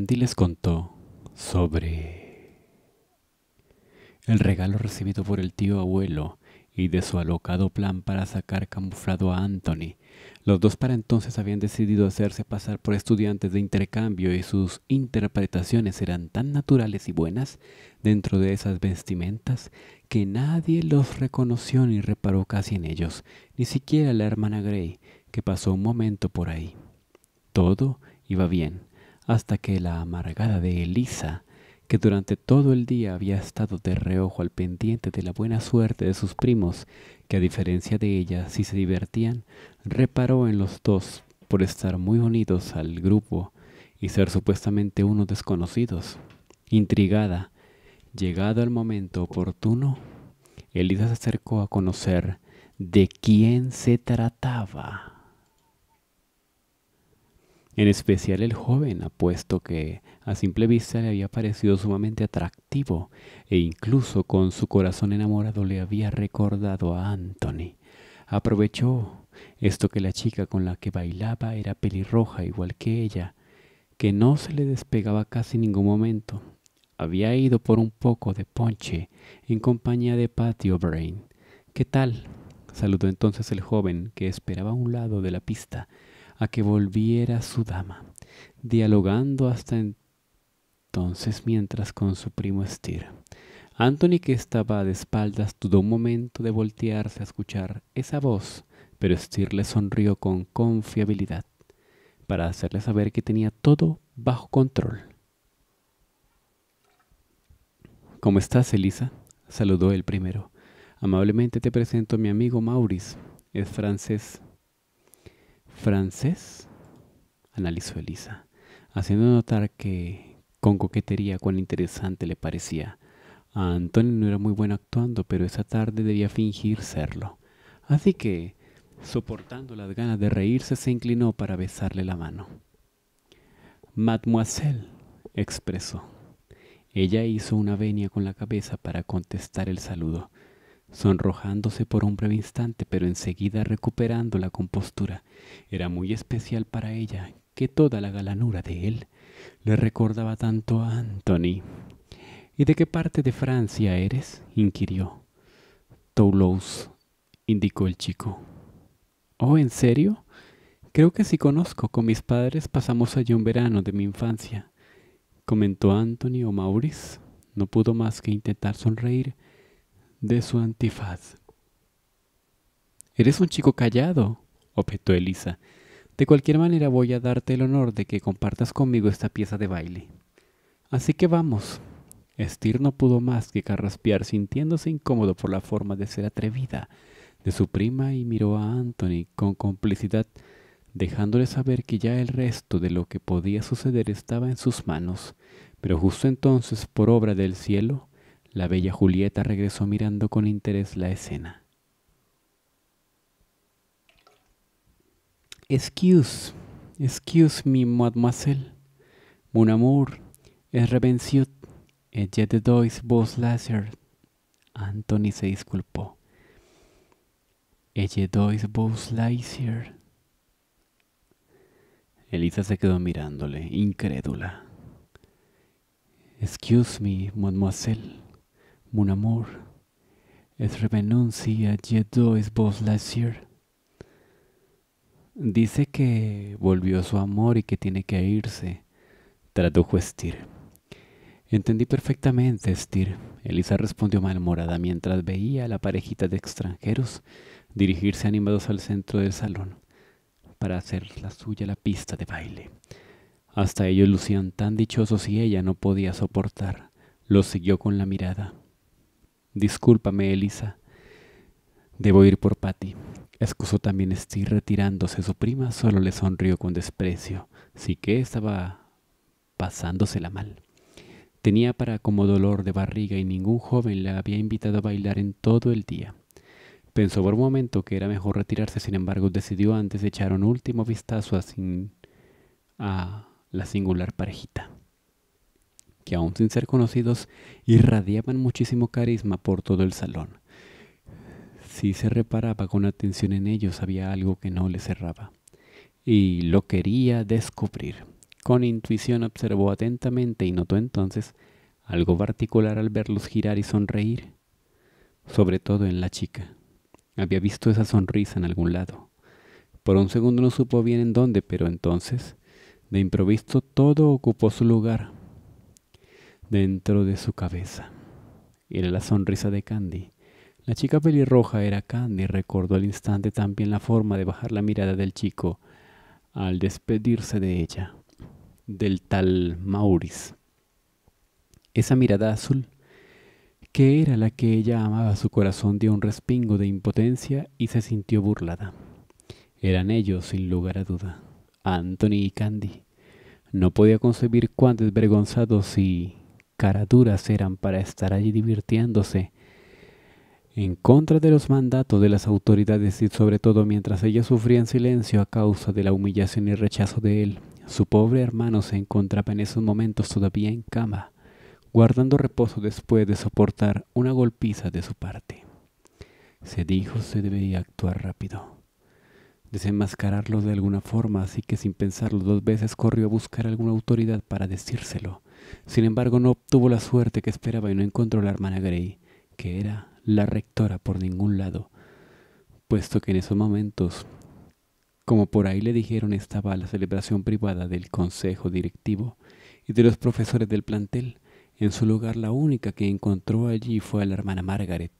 Andy les contó sobre el regalo recibido por el tío abuelo y de su alocado plan para sacar camuflado a Anthony. Los dos para entonces habían decidido hacerse pasar por estudiantes de intercambio y sus interpretaciones eran tan naturales y buenas dentro de esas vestimentas que nadie los reconoció ni reparó casi en ellos, ni siquiera la hermana Gray, que pasó un momento por ahí. Todo iba bien hasta que la amargada de Elisa, que durante todo el día había estado de reojo al pendiente de la buena suerte de sus primos, que a diferencia de ella sí se divertían, reparó en los dos por estar muy unidos al grupo y ser supuestamente unos desconocidos. Intrigada, llegado el momento oportuno, Elisa se acercó a conocer de quién se trataba en especial el joven, apuesto que a simple vista le había parecido sumamente atractivo e incluso con su corazón enamorado le había recordado a Anthony. Aprovechó esto que la chica con la que bailaba era pelirroja igual que ella, que no se le despegaba casi ningún momento. Había ido por un poco de ponche en compañía de Patio Brain ¿Qué tal? saludó entonces el joven que esperaba a un lado de la pista a que volviera su dama, dialogando hasta entonces mientras con su primo Stir. Anthony, que estaba de espaldas, dudó un momento de voltearse a escuchar esa voz, pero Stir le sonrió con confiabilidad para hacerle saber que tenía todo bajo control. ¿Cómo estás, Elisa? saludó el primero. Amablemente te presento a mi amigo Maurice. Es francés francés, analizó Elisa, haciendo notar que con coquetería cuán interesante le parecía. A Antonio no era muy bueno actuando, pero esa tarde debía fingir serlo. Así que, soportando las ganas de reírse, se inclinó para besarle la mano. Mademoiselle, expresó. Ella hizo una venia con la cabeza para contestar el saludo, sonrojándose por un breve instante, pero enseguida recuperando la compostura. Era muy especial para ella que toda la galanura de él le recordaba tanto a Anthony. ¿Y de qué parte de Francia eres? inquirió. Toulouse, indicó el chico. ¿Oh, en serio? Creo que sí conozco. Con mis padres pasamos allí un verano de mi infancia, comentó Anthony o Maurice. No pudo más que intentar sonreír de su antifaz. Eres un chico callado, objetó Elisa. De cualquier manera voy a darte el honor de que compartas conmigo esta pieza de baile. Así que vamos. Estir no pudo más que carraspear, sintiéndose incómodo por la forma de ser atrevida de su prima y miró a Anthony con complicidad, dejándole saber que ya el resto de lo que podía suceder estaba en sus manos. Pero justo entonces, por obra del cielo, la bella Julieta regresó mirando con interés la escena. Excuse, excuse me, mademoiselle. Mon amour, es revenciut, et je dois vos laser. Anthony se disculpó. Ella dois vos laser. Elisa se quedó mirándole, incrédula. Excuse me, mademoiselle mon amor, es revenuncia es vos year. Dice que volvió su amor y que tiene que irse, tradujo Estir. Entendí perfectamente, Estir. Elisa respondió malhumorada mientras veía a la parejita de extranjeros dirigirse animados al centro del salón para hacer la suya la pista de baile. Hasta ellos lucían tan dichosos y ella no podía soportar. Los siguió con la mirada. Discúlpame, Elisa. Debo ir por Patty. Excusó también estoy retirándose. Su prima solo le sonrió con desprecio. Sí que estaba pasándosela mal. Tenía para como dolor de barriga y ningún joven la había invitado a bailar en todo el día. Pensó por un momento que era mejor retirarse, sin embargo decidió antes echar un último vistazo a la singular parejita que aún sin ser conocidos irradiaban muchísimo carisma por todo el salón. Si se reparaba con atención en ellos había algo que no le cerraba. Y lo quería descubrir. Con intuición observó atentamente y notó entonces algo particular al verlos girar y sonreír, sobre todo en la chica. Había visto esa sonrisa en algún lado. Por un segundo no supo bien en dónde, pero entonces, de improviso, todo ocupó su lugar dentro de su cabeza. Era la sonrisa de Candy. La chica pelirroja era Candy. Recordó al instante también la forma de bajar la mirada del chico al despedirse de ella, del tal Maurice. Esa mirada azul, que era la que ella amaba, su corazón dio un respingo de impotencia y se sintió burlada. Eran ellos, sin lugar a duda, Anthony y Candy. No podía concebir cuán desvergonzados y duras eran para estar allí divirtiéndose, en contra de los mandatos de las autoridades y sobre todo mientras ella sufría en silencio a causa de la humillación y rechazo de él. Su pobre hermano se encontraba en esos momentos todavía en cama, guardando reposo después de soportar una golpiza de su parte. Se dijo se debía actuar rápido, desenmascararlo de alguna forma, así que sin pensarlo dos veces corrió a buscar alguna autoridad para decírselo. Sin embargo, no obtuvo la suerte que esperaba y no encontró a la hermana Grey, que era la rectora por ningún lado, puesto que en esos momentos, como por ahí le dijeron, estaba la celebración privada del consejo directivo y de los profesores del plantel. En su lugar, la única que encontró allí fue a la hermana Margaret,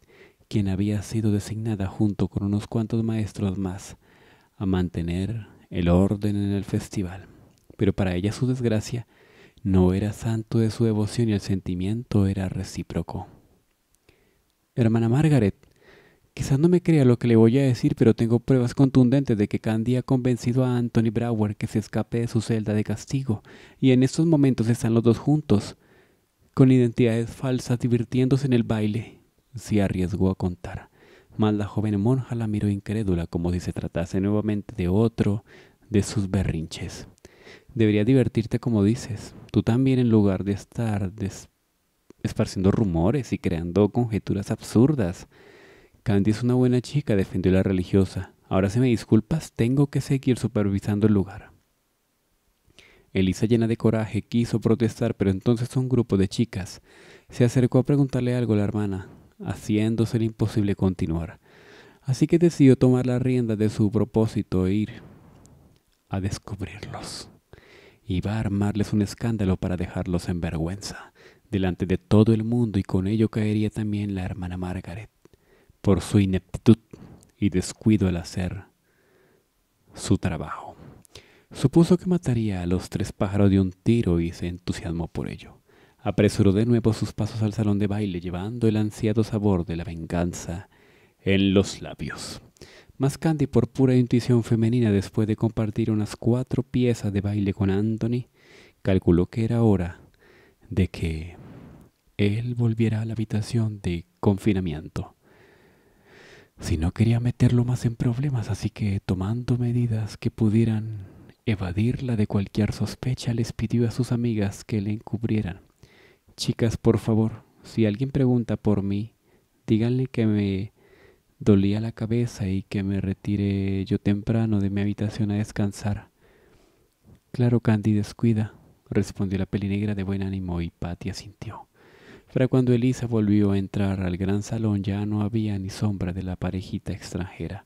quien había sido designada junto con unos cuantos maestros más a mantener el orden en el festival. Pero para ella su desgracia no era santo de su devoción y el sentimiento era recíproco. Hermana Margaret, quizás no me crea lo que le voy a decir, pero tengo pruebas contundentes de que Candy ha convencido a Anthony Brower que se escape de su celda de castigo, y en estos momentos están los dos juntos, con identidades falsas divirtiéndose en el baile. Se arriesgó a contar, mas la joven monja la miró incrédula como si se tratase nuevamente de otro de sus berrinches. Debería divertirte como dices, Tú también en lugar de estar esparciendo rumores y creando conjeturas absurdas. Candy es una buena chica, defendió la religiosa. Ahora si me disculpas, tengo que seguir supervisando el lugar. Elisa, llena de coraje, quiso protestar, pero entonces un grupo de chicas se acercó a preguntarle algo a la hermana, haciéndose imposible continuar. Así que decidió tomar la rienda de su propósito e ir a descubrirlos. Iba a armarles un escándalo para dejarlos en vergüenza, delante de todo el mundo y con ello caería también la hermana Margaret, por su ineptitud y descuido al hacer su trabajo. Supuso que mataría a los tres pájaros de un tiro y se entusiasmó por ello. Apresuró de nuevo sus pasos al salón de baile, llevando el ansiado sabor de la venganza en los labios. Más Candy por pura intuición femenina después de compartir unas cuatro piezas de baile con Anthony, calculó que era hora de que él volviera a la habitación de confinamiento. Si no quería meterlo más en problemas, así que tomando medidas que pudieran evadirla de cualquier sospecha, les pidió a sus amigas que le encubrieran. Chicas, por favor, si alguien pregunta por mí, díganle que me dolía la cabeza y que me retire yo temprano de mi habitación a descansar. Claro, Candy, descuida, respondió la negra de buen ánimo y Patia asintió. Pero cuando Elisa volvió a entrar al gran salón ya no había ni sombra de la parejita extranjera.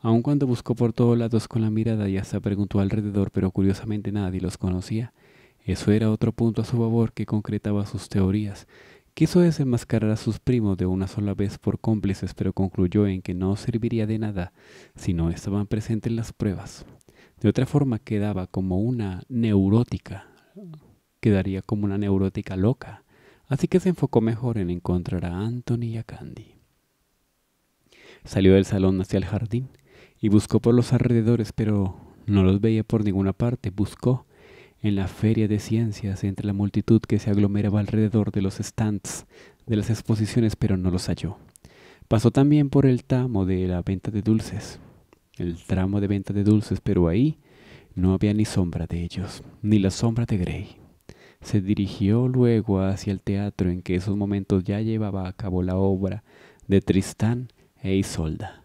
Aun cuando buscó por todos lados con la mirada y hasta preguntó alrededor, pero curiosamente nadie los conocía. Eso era otro punto a su favor que concretaba sus teorías. Quiso desenmascarar a sus primos de una sola vez por cómplices, pero concluyó en que no serviría de nada si no estaban presentes las pruebas. De otra forma quedaba como una neurótica, quedaría como una neurótica loca, así que se enfocó mejor en encontrar a Anthony y a Candy. Salió del salón hacia el jardín y buscó por los alrededores, pero no los veía por ninguna parte. Buscó en la feria de ciencias entre la multitud que se aglomeraba alrededor de los stands de las exposiciones, pero no los halló. Pasó también por el tramo de la venta de dulces, el tramo de venta de dulces, pero ahí no había ni sombra de ellos, ni la sombra de Grey. Se dirigió luego hacia el teatro en que esos momentos ya llevaba a cabo la obra de Tristán e Isolda,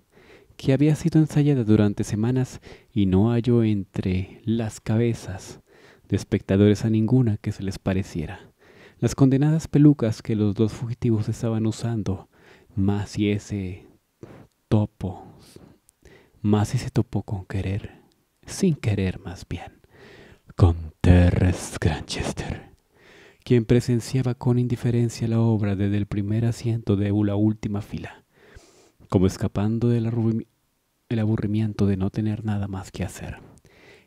que había sido ensayada durante semanas y no halló entre las cabezas de espectadores a ninguna que se les pareciera. Las condenadas pelucas que los dos fugitivos estaban usando, más y ese topo, más y se topó con querer, sin querer más bien, con Terrence Granchester, quien presenciaba con indiferencia la obra desde el primer asiento de la última fila, como escapando del aburrimiento de no tener nada más que hacer.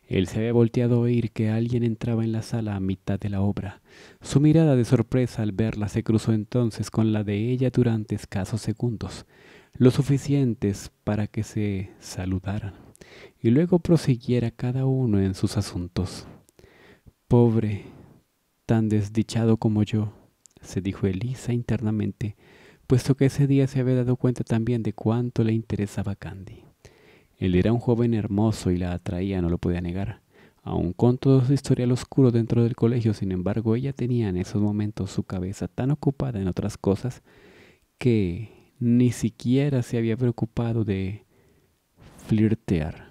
Él se había volteado a oír que alguien entraba en la sala a mitad de la obra. Su mirada de sorpresa al verla se cruzó entonces con la de ella durante escasos segundos, lo suficientes para que se saludaran, y luego prosiguiera cada uno en sus asuntos. Pobre, tan desdichado como yo, se dijo Elisa internamente, puesto que ese día se había dado cuenta también de cuánto le interesaba Candy. Él era un joven hermoso y la atraía, no lo podía negar. Aun con todo su historial oscuro dentro del colegio, sin embargo, ella tenía en esos momentos su cabeza tan ocupada en otras cosas que ni siquiera se había preocupado de flirtear.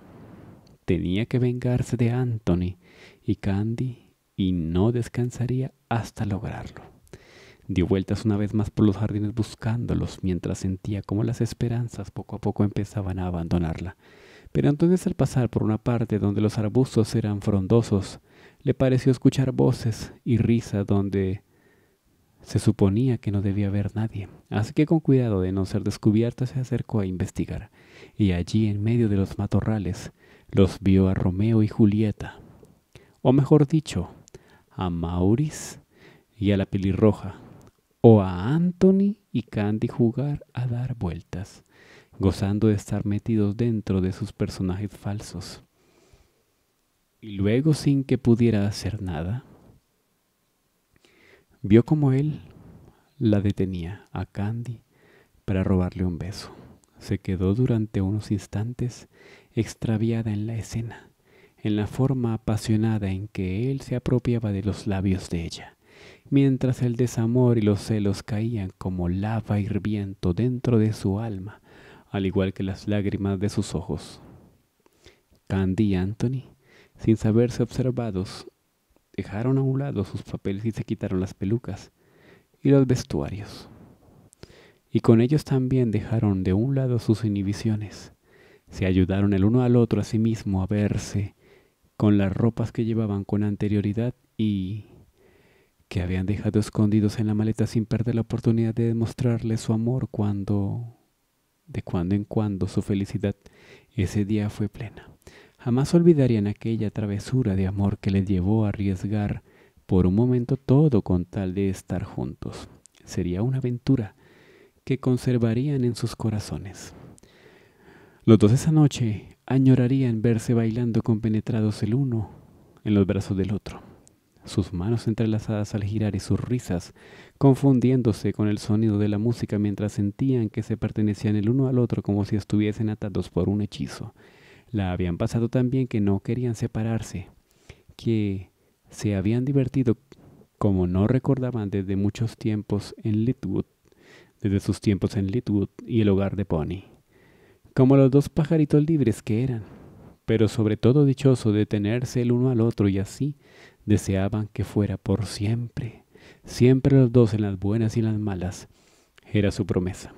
Tenía que vengarse de Anthony y Candy y no descansaría hasta lograrlo. Dio vueltas una vez más por los jardines buscándolos mientras sentía como las esperanzas poco a poco empezaban a abandonarla. Pero entonces al pasar por una parte donde los arbustos eran frondosos, le pareció escuchar voces y risa donde se suponía que no debía haber nadie, así que con cuidado de no ser descubierta se acercó a investigar, y allí en medio de los matorrales los vio a Romeo y Julieta, o mejor dicho, a Maurice y a la pelirroja, o a Anthony y Candy jugar a dar vueltas, gozando de estar metidos dentro de sus personajes falsos. Y luego, sin que pudiera hacer nada, vio como él la detenía a Candy para robarle un beso. Se quedó durante unos instantes extraviada en la escena, en la forma apasionada en que él se apropiaba de los labios de ella mientras el desamor y los celos caían como lava hirviendo dentro de su alma, al igual que las lágrimas de sus ojos. Candy y Anthony, sin saberse observados, dejaron a un lado sus papeles y se quitaron las pelucas y los vestuarios. Y con ellos también dejaron de un lado sus inhibiciones. Se ayudaron el uno al otro a sí mismo a verse con las ropas que llevaban con anterioridad y que habían dejado escondidos en la maleta sin perder la oportunidad de demostrarle su amor cuando, de cuando en cuando, su felicidad ese día fue plena. Jamás olvidarían aquella travesura de amor que les llevó a arriesgar por un momento todo con tal de estar juntos. Sería una aventura que conservarían en sus corazones. Los dos esa noche añorarían verse bailando compenetrados el uno en los brazos del otro sus manos entrelazadas al girar y sus risas, confundiéndose con el sonido de la música mientras sentían que se pertenecían el uno al otro como si estuviesen atados por un hechizo. La habían pasado tan bien que no querían separarse, que se habían divertido como no recordaban desde muchos tiempos en Litwood, desde sus tiempos en Litwood y el hogar de Pony. Como los dos pajaritos libres que eran, pero sobre todo dichoso de tenerse el uno al otro y así deseaban que fuera por siempre, siempre los dos en las buenas y en las malas. Era su promesa.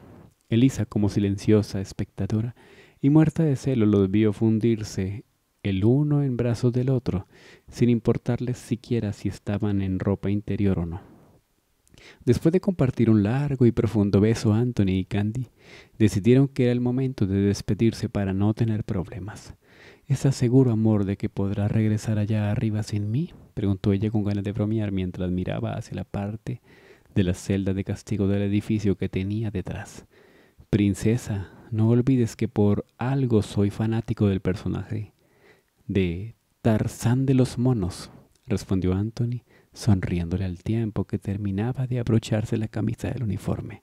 Elisa, como silenciosa espectadora y muerta de celo, los vio fundirse el uno en brazos del otro, sin importarles siquiera si estaban en ropa interior o no. Después de compartir un largo y profundo beso, Anthony y Candy decidieron que era el momento de despedirse para no tener problemas. ¿Estás seguro, amor, de que podrás regresar allá arriba sin mí? preguntó ella con ganas de bromear mientras miraba hacia la parte de la celda de castigo del edificio que tenía detrás. Princesa, no olvides que por algo soy fanático del personaje de Tarzán de los Monos, respondió Anthony, sonriéndole al tiempo que terminaba de abrocharse la camisa del uniforme.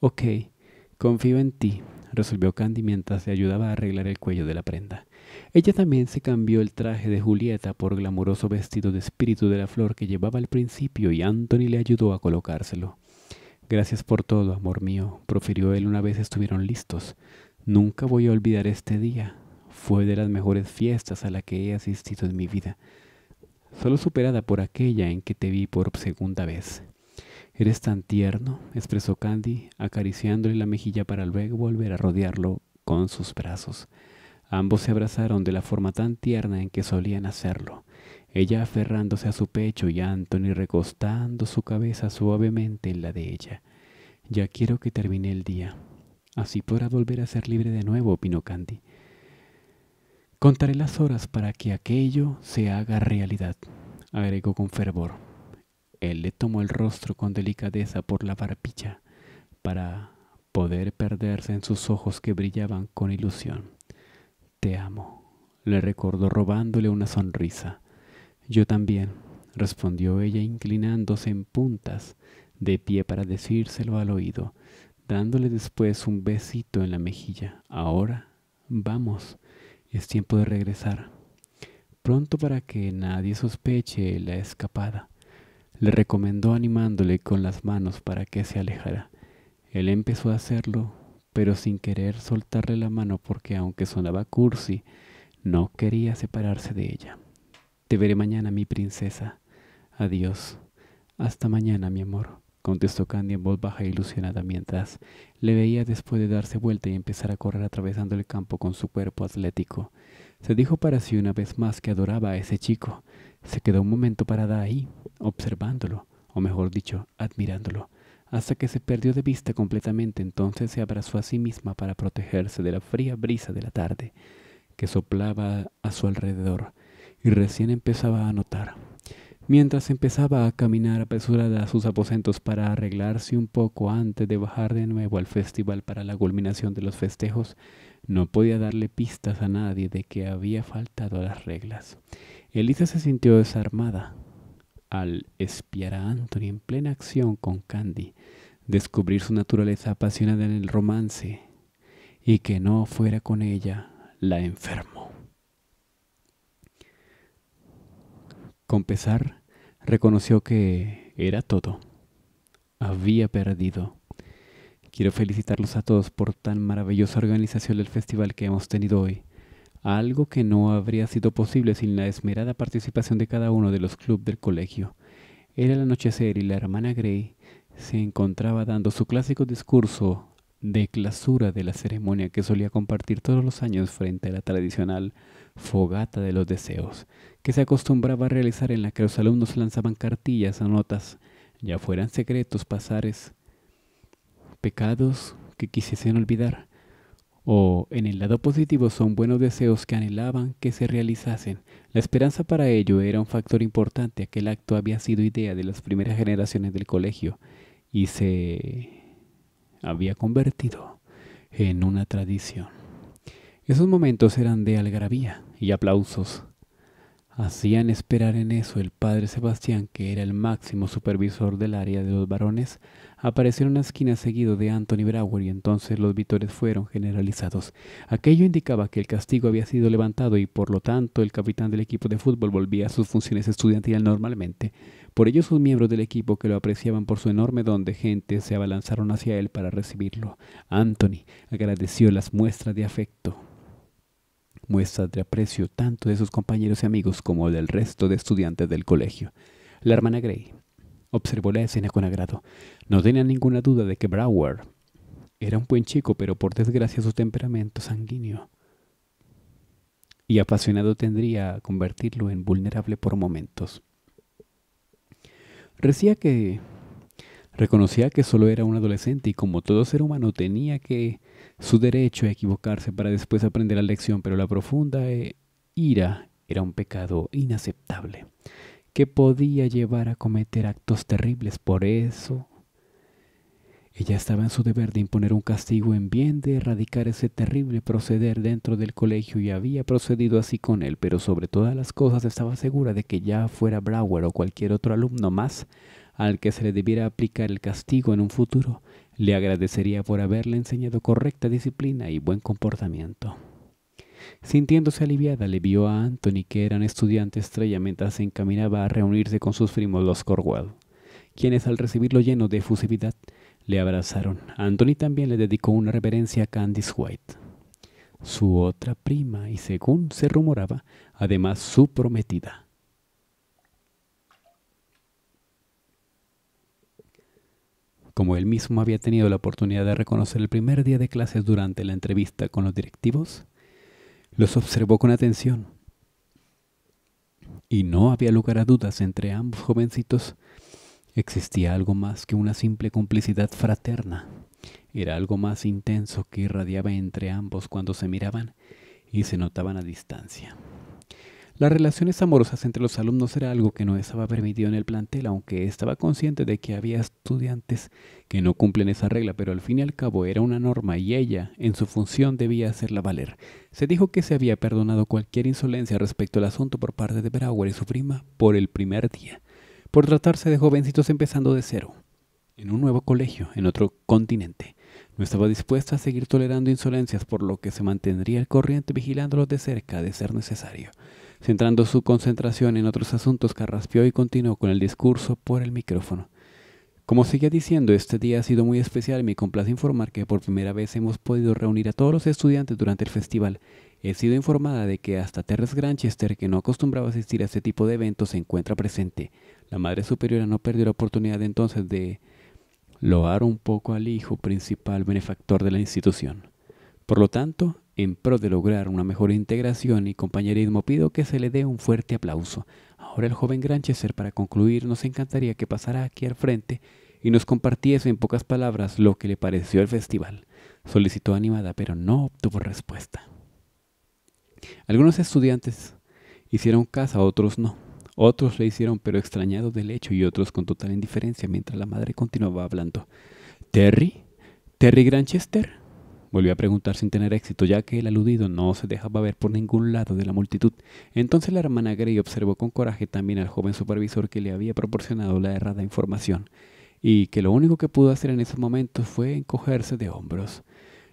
Ok, confío en ti, resolvió Candy mientras le ayudaba a arreglar el cuello de la prenda. Ella también se cambió el traje de Julieta por glamuroso vestido de espíritu de la flor que llevaba al principio y Anthony le ayudó a colocárselo. Gracias por todo, amor mío, profirió él una vez estuvieron listos. Nunca voy a olvidar este día. Fue de las mejores fiestas a la que he asistido en mi vida, solo superada por aquella en que te vi por segunda vez. Eres tan tierno, expresó Candy, acariciándole la mejilla para luego volver a rodearlo con sus brazos. Ambos se abrazaron de la forma tan tierna en que solían hacerlo, ella aferrándose a su pecho y Anthony recostando su cabeza suavemente en la de ella. Ya quiero que termine el día. Así podrá volver a ser libre de nuevo, opinó Candy. Contaré las horas para que aquello se haga realidad, agregó con fervor. Él le tomó el rostro con delicadeza por la barbilla para poder perderse en sus ojos que brillaban con ilusión. Te amo, le recordó robándole una sonrisa. Yo también, respondió ella inclinándose en puntas, de pie para decírselo al oído, dándole después un besito en la mejilla. Ahora, vamos, es tiempo de regresar. Pronto para que nadie sospeche la escapada. Le recomendó animándole con las manos para que se alejara. Él empezó a hacerlo pero sin querer soltarle la mano porque aunque sonaba cursi, no quería separarse de ella. Te veré mañana, mi princesa. Adiós. Hasta mañana, mi amor, contestó Candy en voz baja e ilusionada mientras le veía después de darse vuelta y empezar a correr atravesando el campo con su cuerpo atlético. Se dijo para sí una vez más que adoraba a ese chico. Se quedó un momento parada ahí, observándolo, o mejor dicho, admirándolo hasta que se perdió de vista completamente. Entonces se abrazó a sí misma para protegerse de la fría brisa de la tarde que soplaba a su alrededor y recién empezaba a notar. Mientras empezaba a caminar apresurada a sus aposentos para arreglarse un poco antes de bajar de nuevo al festival para la culminación de los festejos, no podía darle pistas a nadie de que había faltado a las reglas. Elisa se sintió desarmada al espiar a Anthony en plena acción con Candy, descubrir su naturaleza apasionada en el romance y que no fuera con ella la enfermo. Con pesar, reconoció que era todo. Había perdido. Quiero felicitarlos a todos por tan maravillosa organización del festival que hemos tenido hoy, algo que no habría sido posible sin la esmerada participación de cada uno de los clubes del colegio. Era el anochecer y la hermana Gray se encontraba dando su clásico discurso de clausura de la ceremonia que solía compartir todos los años frente a la tradicional fogata de los deseos, que se acostumbraba a realizar en la que los alumnos lanzaban cartillas a notas, ya fueran secretos, pasares, pecados que quisiesen olvidar, o en el lado positivo son buenos deseos que anhelaban que se realizasen. La esperanza para ello era un factor importante, aquel acto había sido idea de las primeras generaciones del colegio, y se había convertido en una tradición. Esos momentos eran de algarabía y aplausos hacían esperar en eso el padre Sebastián, que era el máximo supervisor del área de los varones, apareció en una esquina seguido de Anthony brower y entonces los vítores fueron generalizados. Aquello indicaba que el castigo había sido levantado y por lo tanto el capitán del equipo de fútbol volvía a sus funciones estudiantiles normalmente. Por ello sus miembros del equipo que lo apreciaban por su enorme don de gente se abalanzaron hacia él para recibirlo. Anthony agradeció las muestras de afecto. Muestra de aprecio tanto de sus compañeros y amigos como del resto de estudiantes del colegio. La hermana Gray observó la escena con agrado. No tenía ninguna duda de que Brower era un buen chico, pero por desgracia su temperamento sanguíneo y apasionado tendría a convertirlo en vulnerable por momentos. Recía que reconocía que solo era un adolescente y como todo ser humano tenía que su derecho a equivocarse para después aprender la lección, pero la profunda eh, ira era un pecado inaceptable que podía llevar a cometer actos terribles. Por eso, ella estaba en su deber de imponer un castigo en bien de erradicar ese terrible proceder dentro del colegio y había procedido así con él, pero sobre todas las cosas estaba segura de que ya fuera Brower o cualquier otro alumno más al que se le debiera aplicar el castigo en un futuro, le agradecería por haberle enseñado correcta disciplina y buen comportamiento. Sintiéndose aliviada, le vio a Anthony, que era un estudiante estrella, mientras se encaminaba a reunirse con sus primos los Corwell, quienes al recibirlo lleno de efusividad, le abrazaron. Anthony también le dedicó una reverencia a Candice White, su otra prima y según se rumoraba, además su prometida. Como él mismo había tenido la oportunidad de reconocer el primer día de clases durante la entrevista con los directivos, los observó con atención. Y no había lugar a dudas entre ambos jovencitos. Existía algo más que una simple complicidad fraterna. Era algo más intenso que irradiaba entre ambos cuando se miraban y se notaban a distancia. Las relaciones amorosas entre los alumnos era algo que no estaba permitido en el plantel, aunque estaba consciente de que había estudiantes que no cumplen esa regla, pero al fin y al cabo era una norma y ella, en su función, debía hacerla valer. Se dijo que se había perdonado cualquier insolencia respecto al asunto por parte de Brauer y su prima por el primer día, por tratarse de jovencitos empezando de cero, en un nuevo colegio, en otro continente. No estaba dispuesta a seguir tolerando insolencias, por lo que se mantendría el corriente vigilándolos de cerca de ser necesario. Centrando su concentración en otros asuntos, carraspeó y continuó con el discurso por el micrófono. Como seguía diciendo, este día ha sido muy especial y me complace informar que por primera vez hemos podido reunir a todos los estudiantes durante el festival. He sido informada de que hasta Terrence Granchester, que no acostumbraba asistir a este tipo de eventos, se encuentra presente. La madre superiora no perdió la oportunidad entonces de loar un poco al hijo principal benefactor de la institución. Por lo tanto, en pro de lograr una mejor integración y compañerismo pido que se le dé un fuerte aplauso. Ahora el joven Granchester para concluir nos encantaría que pasara aquí al frente y nos compartiese en pocas palabras lo que le pareció el festival. Solicitó animada, pero no obtuvo respuesta. Algunos estudiantes hicieron casa, otros no. Otros le hicieron, pero extrañados del hecho, y otros con total indiferencia, mientras la madre continuaba hablando. ¿Terry? ¿Terry Granchester? Volvió a preguntar sin tener éxito, ya que el aludido no se dejaba ver por ningún lado de la multitud. Entonces la hermana Grey observó con coraje también al joven supervisor que le había proporcionado la errada información, y que lo único que pudo hacer en esos momentos fue encogerse de hombros.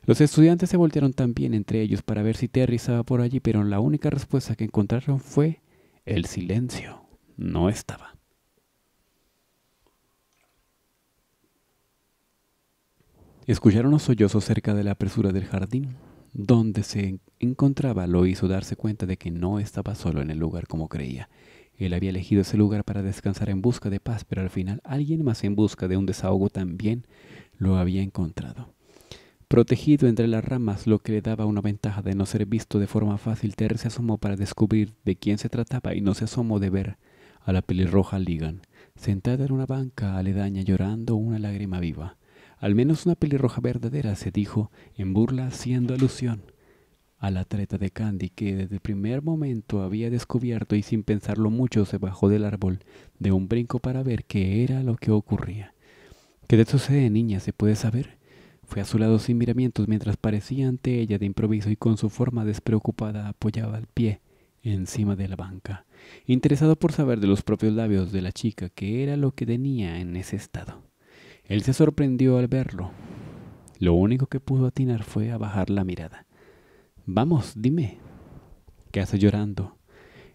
Los estudiantes se voltearon también entre ellos para ver si Terry estaba por allí, pero la única respuesta que encontraron fue el silencio. No estaba. Escucharon los sollozos cerca de la apresura del jardín. Donde se encontraba lo hizo darse cuenta de que no estaba solo en el lugar como creía. Él había elegido ese lugar para descansar en busca de paz, pero al final alguien más en busca de un desahogo también lo había encontrado. Protegido entre las ramas, lo que le daba una ventaja de no ser visto de forma fácil, Terry se asomó para descubrir de quién se trataba y no se asomó de ver a la pelirroja Ligan, sentada en una banca aledaña llorando una lágrima viva. Al menos una pelirroja verdadera, se dijo, en burla haciendo alusión a la treta de Candy que desde el primer momento había descubierto y sin pensarlo mucho se bajó del árbol de un brinco para ver qué era lo que ocurría. ¿Qué te sucede, niña? ¿Se puede saber? Fue a su lado sin miramientos mientras parecía ante ella de improviso y con su forma despreocupada apoyaba el pie encima de la banca, interesado por saber de los propios labios de la chica qué era lo que tenía en ese estado. Él se sorprendió al verlo. Lo único que pudo atinar fue a bajar la mirada. Vamos, dime. ¿Qué hace llorando?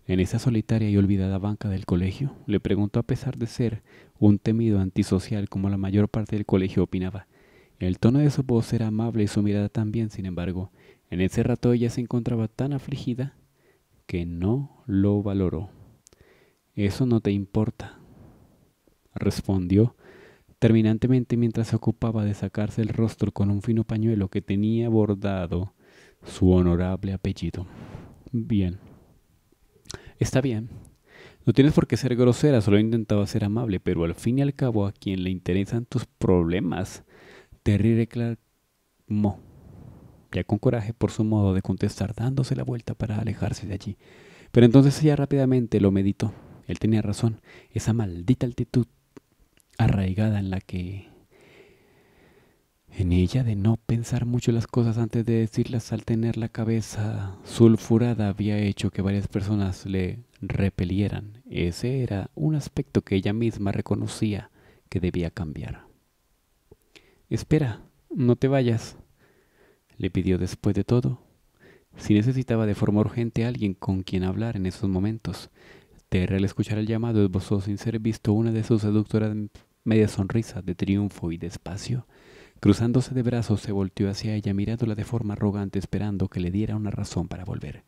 En esa solitaria y olvidada banca del colegio, le preguntó a pesar de ser un temido antisocial como la mayor parte del colegio opinaba. El tono de su voz era amable y su mirada también, sin embargo. En ese rato ella se encontraba tan afligida que no lo valoró. Eso no te importa, respondió Terminantemente, mientras se ocupaba de sacarse el rostro con un fino pañuelo que tenía bordado su honorable apellido. Bien. Está bien. No tienes por qué ser grosera, solo intentaba ser amable, pero al fin y al cabo a quien le interesan tus problemas, Terry reclamó, ya con coraje por su modo de contestar, dándose la vuelta para alejarse de allí. Pero entonces ella rápidamente lo meditó. Él tenía razón, esa maldita altitud arraigada en la que en ella de no pensar mucho las cosas antes de decirlas al tener la cabeza sulfurada había hecho que varias personas le repelieran. Ese era un aspecto que ella misma reconocía que debía cambiar. Espera, no te vayas, le pidió después de todo. Si necesitaba de forma urgente a alguien con quien hablar en esos momentos, Terry al escuchar el llamado esbozó sin ser visto una de sus seductoras media sonrisa de triunfo y despacio. Cruzándose de brazos, se volteó hacia ella, mirándola de forma arrogante, esperando que le diera una razón para volver.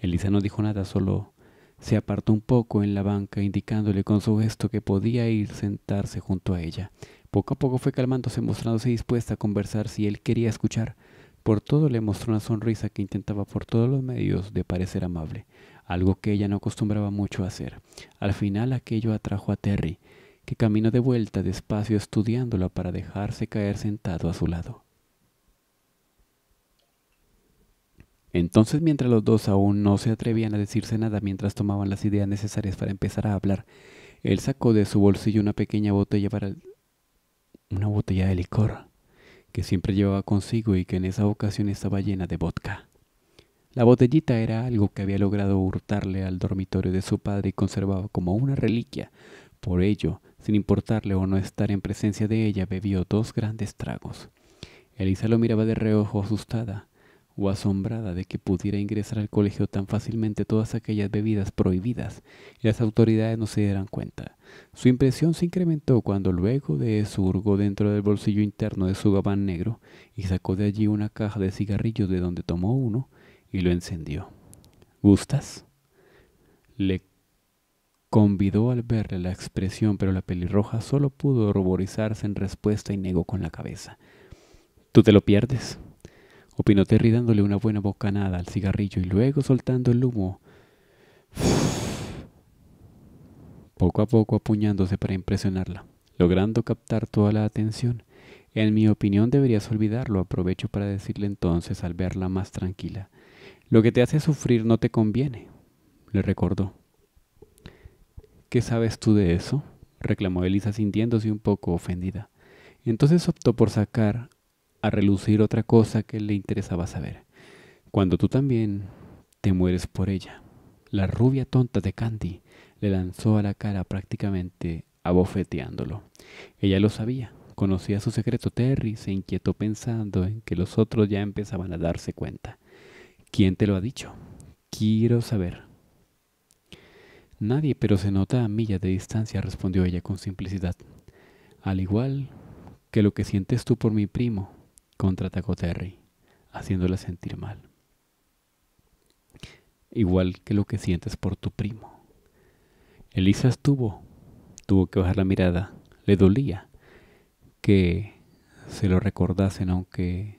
Elisa no dijo nada, solo se apartó un poco en la banca, indicándole con su gesto que podía ir sentarse junto a ella. Poco a poco fue calmándose, mostrándose dispuesta a conversar si él quería escuchar. Por todo le mostró una sonrisa que intentaba por todos los medios de parecer amable, algo que ella no acostumbraba mucho a hacer. Al final aquello atrajo a Terry, que caminó de vuelta despacio estudiándola para dejarse caer sentado a su lado. Entonces, mientras los dos aún no se atrevían a decirse nada mientras tomaban las ideas necesarias para empezar a hablar, él sacó de su bolsillo una pequeña botella una botella de licor que siempre llevaba consigo y que en esa ocasión estaba llena de vodka. La botellita era algo que había logrado hurtarle al dormitorio de su padre y conservaba como una reliquia. Por ello, sin importarle o no estar en presencia de ella, bebió dos grandes tragos. Elisa lo miraba de reojo asustada o asombrada de que pudiera ingresar al colegio tan fácilmente todas aquellas bebidas prohibidas, y las autoridades no se dieran cuenta. Su impresión se incrementó cuando luego de eso hurgó dentro del bolsillo interno de su gabán negro y sacó de allí una caja de cigarrillos de donde tomó uno y lo encendió. ¿Gustas? Le Convidó al verle la expresión, pero la pelirroja solo pudo ruborizarse en respuesta y negó con la cabeza. Tú te lo pierdes, opinó Terry dándole una buena bocanada al cigarrillo y luego soltando el humo. Poco a poco apuñándose para impresionarla, logrando captar toda la atención. En mi opinión deberías olvidarlo, aprovecho para decirle entonces al verla más tranquila. Lo que te hace sufrir no te conviene, le recordó. ¿Qué sabes tú de eso? reclamó Elisa sintiéndose un poco ofendida. Entonces optó por sacar a relucir otra cosa que le interesaba saber. Cuando tú también te mueres por ella. La rubia tonta de Candy le lanzó a la cara prácticamente abofeteándolo. Ella lo sabía, conocía su secreto. Terry se inquietó pensando en que los otros ya empezaban a darse cuenta. ¿Quién te lo ha dicho? Quiero saber. Nadie, pero se nota a millas de distancia, respondió ella con simplicidad. Al igual que lo que sientes tú por mi primo, contraatacó Terry, haciéndola sentir mal. Igual que lo que sientes por tu primo. Elisa estuvo, tuvo que bajar la mirada, le dolía que se lo recordasen, aunque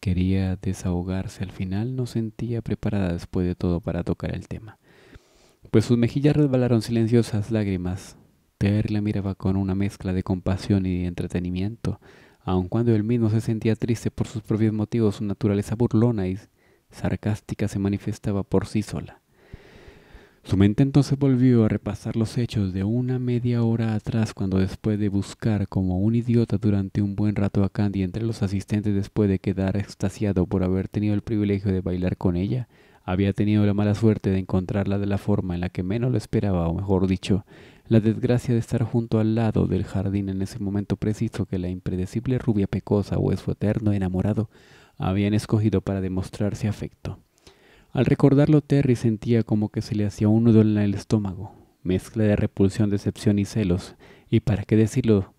quería desahogarse. Al final no sentía preparada después de todo para tocar el tema pues sus mejillas resbalaron silenciosas lágrimas. Terry la miraba con una mezcla de compasión y entretenimiento, aun cuando él mismo se sentía triste por sus propios motivos, su naturaleza burlona y sarcástica se manifestaba por sí sola. Su mente entonces volvió a repasar los hechos de una media hora atrás cuando después de buscar como un idiota durante un buen rato a Candy entre los asistentes después de quedar extasiado por haber tenido el privilegio de bailar con ella, había tenido la mala suerte de encontrarla de la forma en la que menos lo esperaba, o mejor dicho, la desgracia de estar junto al lado del jardín en ese momento preciso que la impredecible rubia pecosa o su eterno enamorado habían escogido para demostrarse afecto. Al recordarlo, Terry sentía como que se le hacía un nudo en el estómago, mezcla de repulsión, decepción y celos, y para qué decirlo,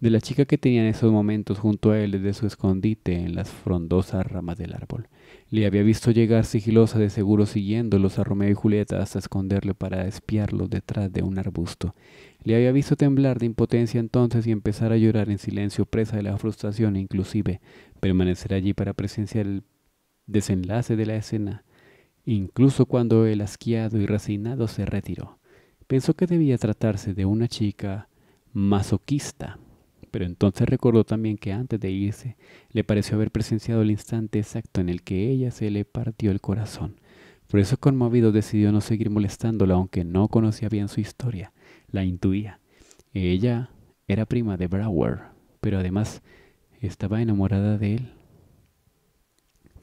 de la chica que tenía en esos momentos junto a él de su escondite en las frondosas ramas del árbol. Le había visto llegar sigilosa de seguro siguiéndolos a Romeo y Julieta hasta esconderle para espiarlo detrás de un arbusto. Le había visto temblar de impotencia entonces y empezar a llorar en silencio, presa de la frustración e inclusive permanecer allí para presenciar el desenlace de la escena, incluso cuando el asqueado y resignado se retiró. Pensó que debía tratarse de una chica masoquista pero entonces recordó también que antes de irse le pareció haber presenciado el instante exacto en el que ella se le partió el corazón. Por eso conmovido decidió no seguir molestándola, aunque no conocía bien su historia, la intuía. Ella era prima de Brower, pero además estaba enamorada de él.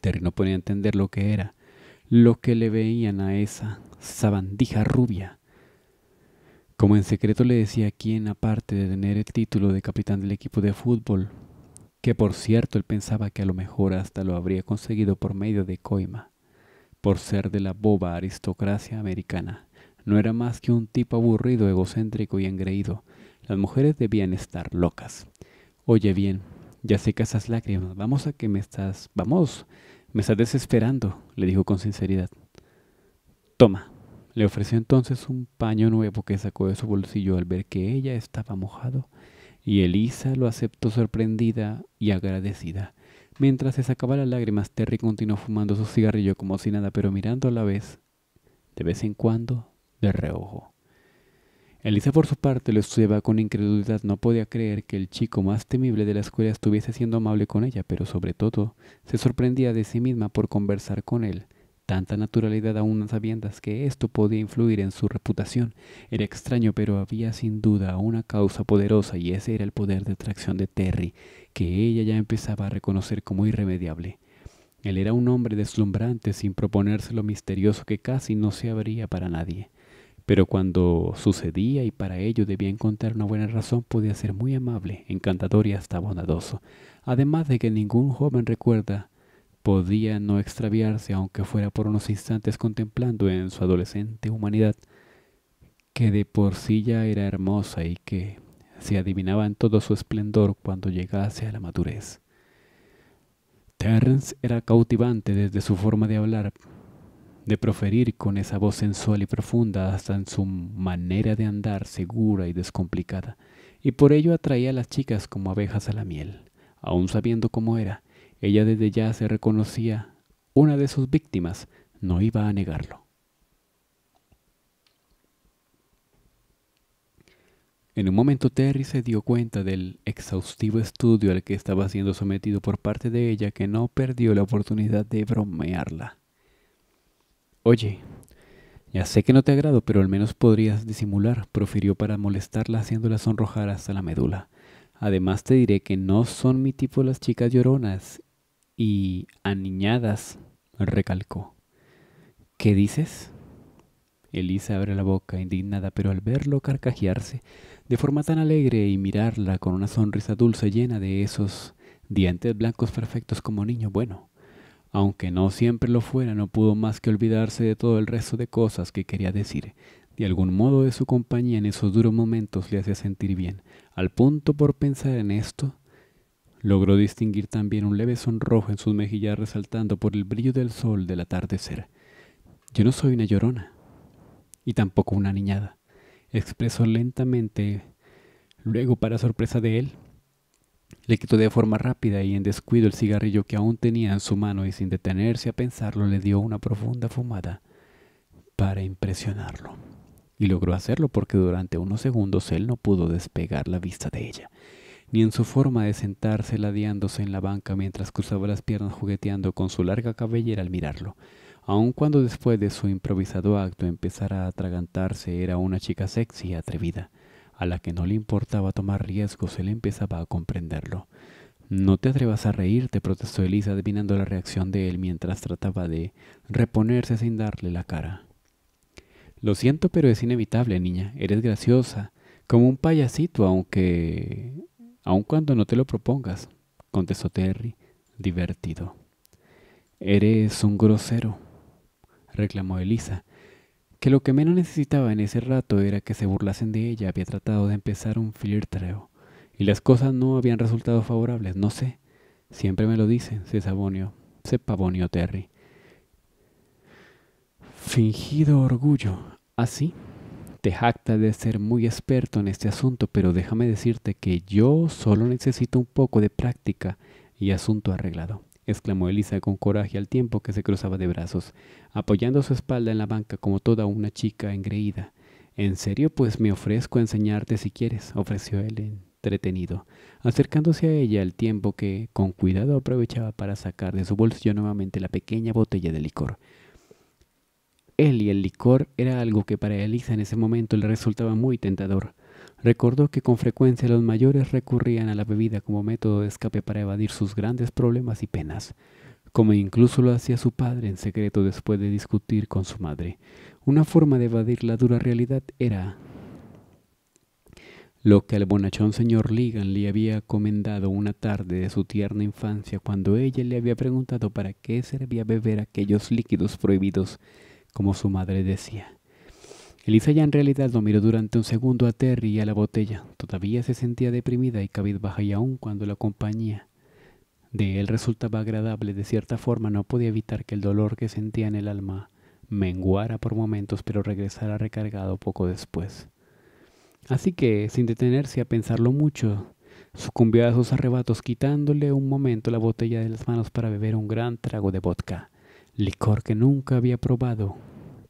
Terry no podía entender lo que era, lo que le veían a esa sabandija rubia como en secreto le decía a quien, aparte de tener el título de capitán del equipo de fútbol, que por cierto él pensaba que a lo mejor hasta lo habría conseguido por medio de coima, por ser de la boba aristocracia americana, no era más que un tipo aburrido, egocéntrico y engreído. Las mujeres debían estar locas. Oye bien, ya sé que esas lágrimas, vamos a que me estás, vamos, me estás desesperando, le dijo con sinceridad. Toma, le ofreció entonces un paño nuevo que sacó de su bolsillo al ver que ella estaba mojado, y Elisa lo aceptó sorprendida y agradecida. Mientras se sacaba las lágrimas, Terry continuó fumando su cigarrillo como si nada, pero mirando a la vez, de vez en cuando, de reojo. Elisa por su parte lo estudiaba con incredulidad, no podía creer que el chico más temible de la escuela estuviese siendo amable con ella, pero sobre todo se sorprendía de sí misma por conversar con él tanta naturalidad aún unas sabiendas que esto podía influir en su reputación. Era extraño, pero había sin duda una causa poderosa y ese era el poder de atracción de Terry, que ella ya empezaba a reconocer como irremediable. Él era un hombre deslumbrante, sin proponerse lo misterioso que casi no se abría para nadie. Pero cuando sucedía y para ello debía encontrar una buena razón, podía ser muy amable, encantador y hasta bondadoso. Además de que ningún joven recuerda podía no extraviarse aunque fuera por unos instantes contemplando en su adolescente humanidad que de por sí ya era hermosa y que se adivinaba en todo su esplendor cuando llegase a la madurez. Terence era cautivante desde su forma de hablar, de proferir con esa voz sensual y profunda hasta en su manera de andar segura y descomplicada, y por ello atraía a las chicas como abejas a la miel, aun sabiendo cómo era, ella desde ya se reconocía una de sus víctimas, no iba a negarlo. En un momento Terry se dio cuenta del exhaustivo estudio al que estaba siendo sometido por parte de ella que no perdió la oportunidad de bromearla. Oye, ya sé que no te agrado, pero al menos podrías disimular, profirió para molestarla haciéndola sonrojar hasta la médula. Además te diré que no son mi tipo las chicas lloronas y aniñadas, recalcó. ¿Qué dices? Elisa abre la boca, indignada, pero al verlo carcajearse de forma tan alegre y mirarla con una sonrisa dulce llena de esos dientes blancos perfectos como niño bueno, aunque no siempre lo fuera, no pudo más que olvidarse de todo el resto de cosas que quería decir. De algún modo de su compañía en esos duros momentos le hacía sentir bien, al punto por pensar en esto Logró distinguir también un leve sonrojo en sus mejillas resaltando por el brillo del sol del atardecer. Yo no soy una llorona, y tampoco una niñada, expresó lentamente. Luego, para sorpresa de él, le quitó de forma rápida y en descuido el cigarrillo que aún tenía en su mano y sin detenerse a pensarlo le dio una profunda fumada para impresionarlo. Y logró hacerlo porque durante unos segundos él no pudo despegar la vista de ella ni en su forma de sentarse ladeándose en la banca mientras cruzaba las piernas jugueteando con su larga cabellera al mirarlo. Aun cuando después de su improvisado acto empezara a atragantarse, era una chica sexy y atrevida, a la que no le importaba tomar riesgos, él empezaba a comprenderlo. No te atrevas a reírte, protestó Elisa, adivinando la reacción de él mientras trataba de reponerse sin darle la cara. Lo siento, pero es inevitable, niña. Eres graciosa, como un payasito, aunque aun cuando no te lo propongas, contestó Terry, divertido. Eres un grosero, reclamó Elisa, que lo que menos necesitaba en ese rato era que se burlasen de ella. Había tratado de empezar un flirtreo, y las cosas no habían resultado favorables, no sé. Siempre me lo dicen, se sabonio, se pavoneó Terry. Fingido orgullo, así. Te de ser muy experto en este asunto, pero déjame decirte que yo solo necesito un poco de práctica y asunto arreglado, exclamó Elisa con coraje al tiempo que se cruzaba de brazos, apoyando su espalda en la banca como toda una chica engreída. En serio, pues me ofrezco a enseñarte si quieres, ofreció él entretenido, acercándose a ella al tiempo que, con cuidado, aprovechaba para sacar de su bolsillo nuevamente la pequeña botella de licor. Él y el licor era algo que para Elisa en ese momento le resultaba muy tentador. Recordó que con frecuencia los mayores recurrían a la bebida como método de escape para evadir sus grandes problemas y penas, como incluso lo hacía su padre en secreto después de discutir con su madre. Una forma de evadir la dura realidad era lo que al bonachón señor Ligan le había comendado una tarde de su tierna infancia cuando ella le había preguntado para qué servía beber aquellos líquidos prohibidos como su madre decía. Elisa ya en realidad lo miró durante un segundo a Terry y a la botella. Todavía se sentía deprimida y cabizbaja y aún cuando la compañía de él resultaba agradable de cierta forma no podía evitar que el dolor que sentía en el alma menguara por momentos pero regresara recargado poco después. Así que, sin detenerse a pensarlo mucho, sucumbió a sus arrebatos quitándole un momento la botella de las manos para beber un gran trago de vodka, licor que nunca había probado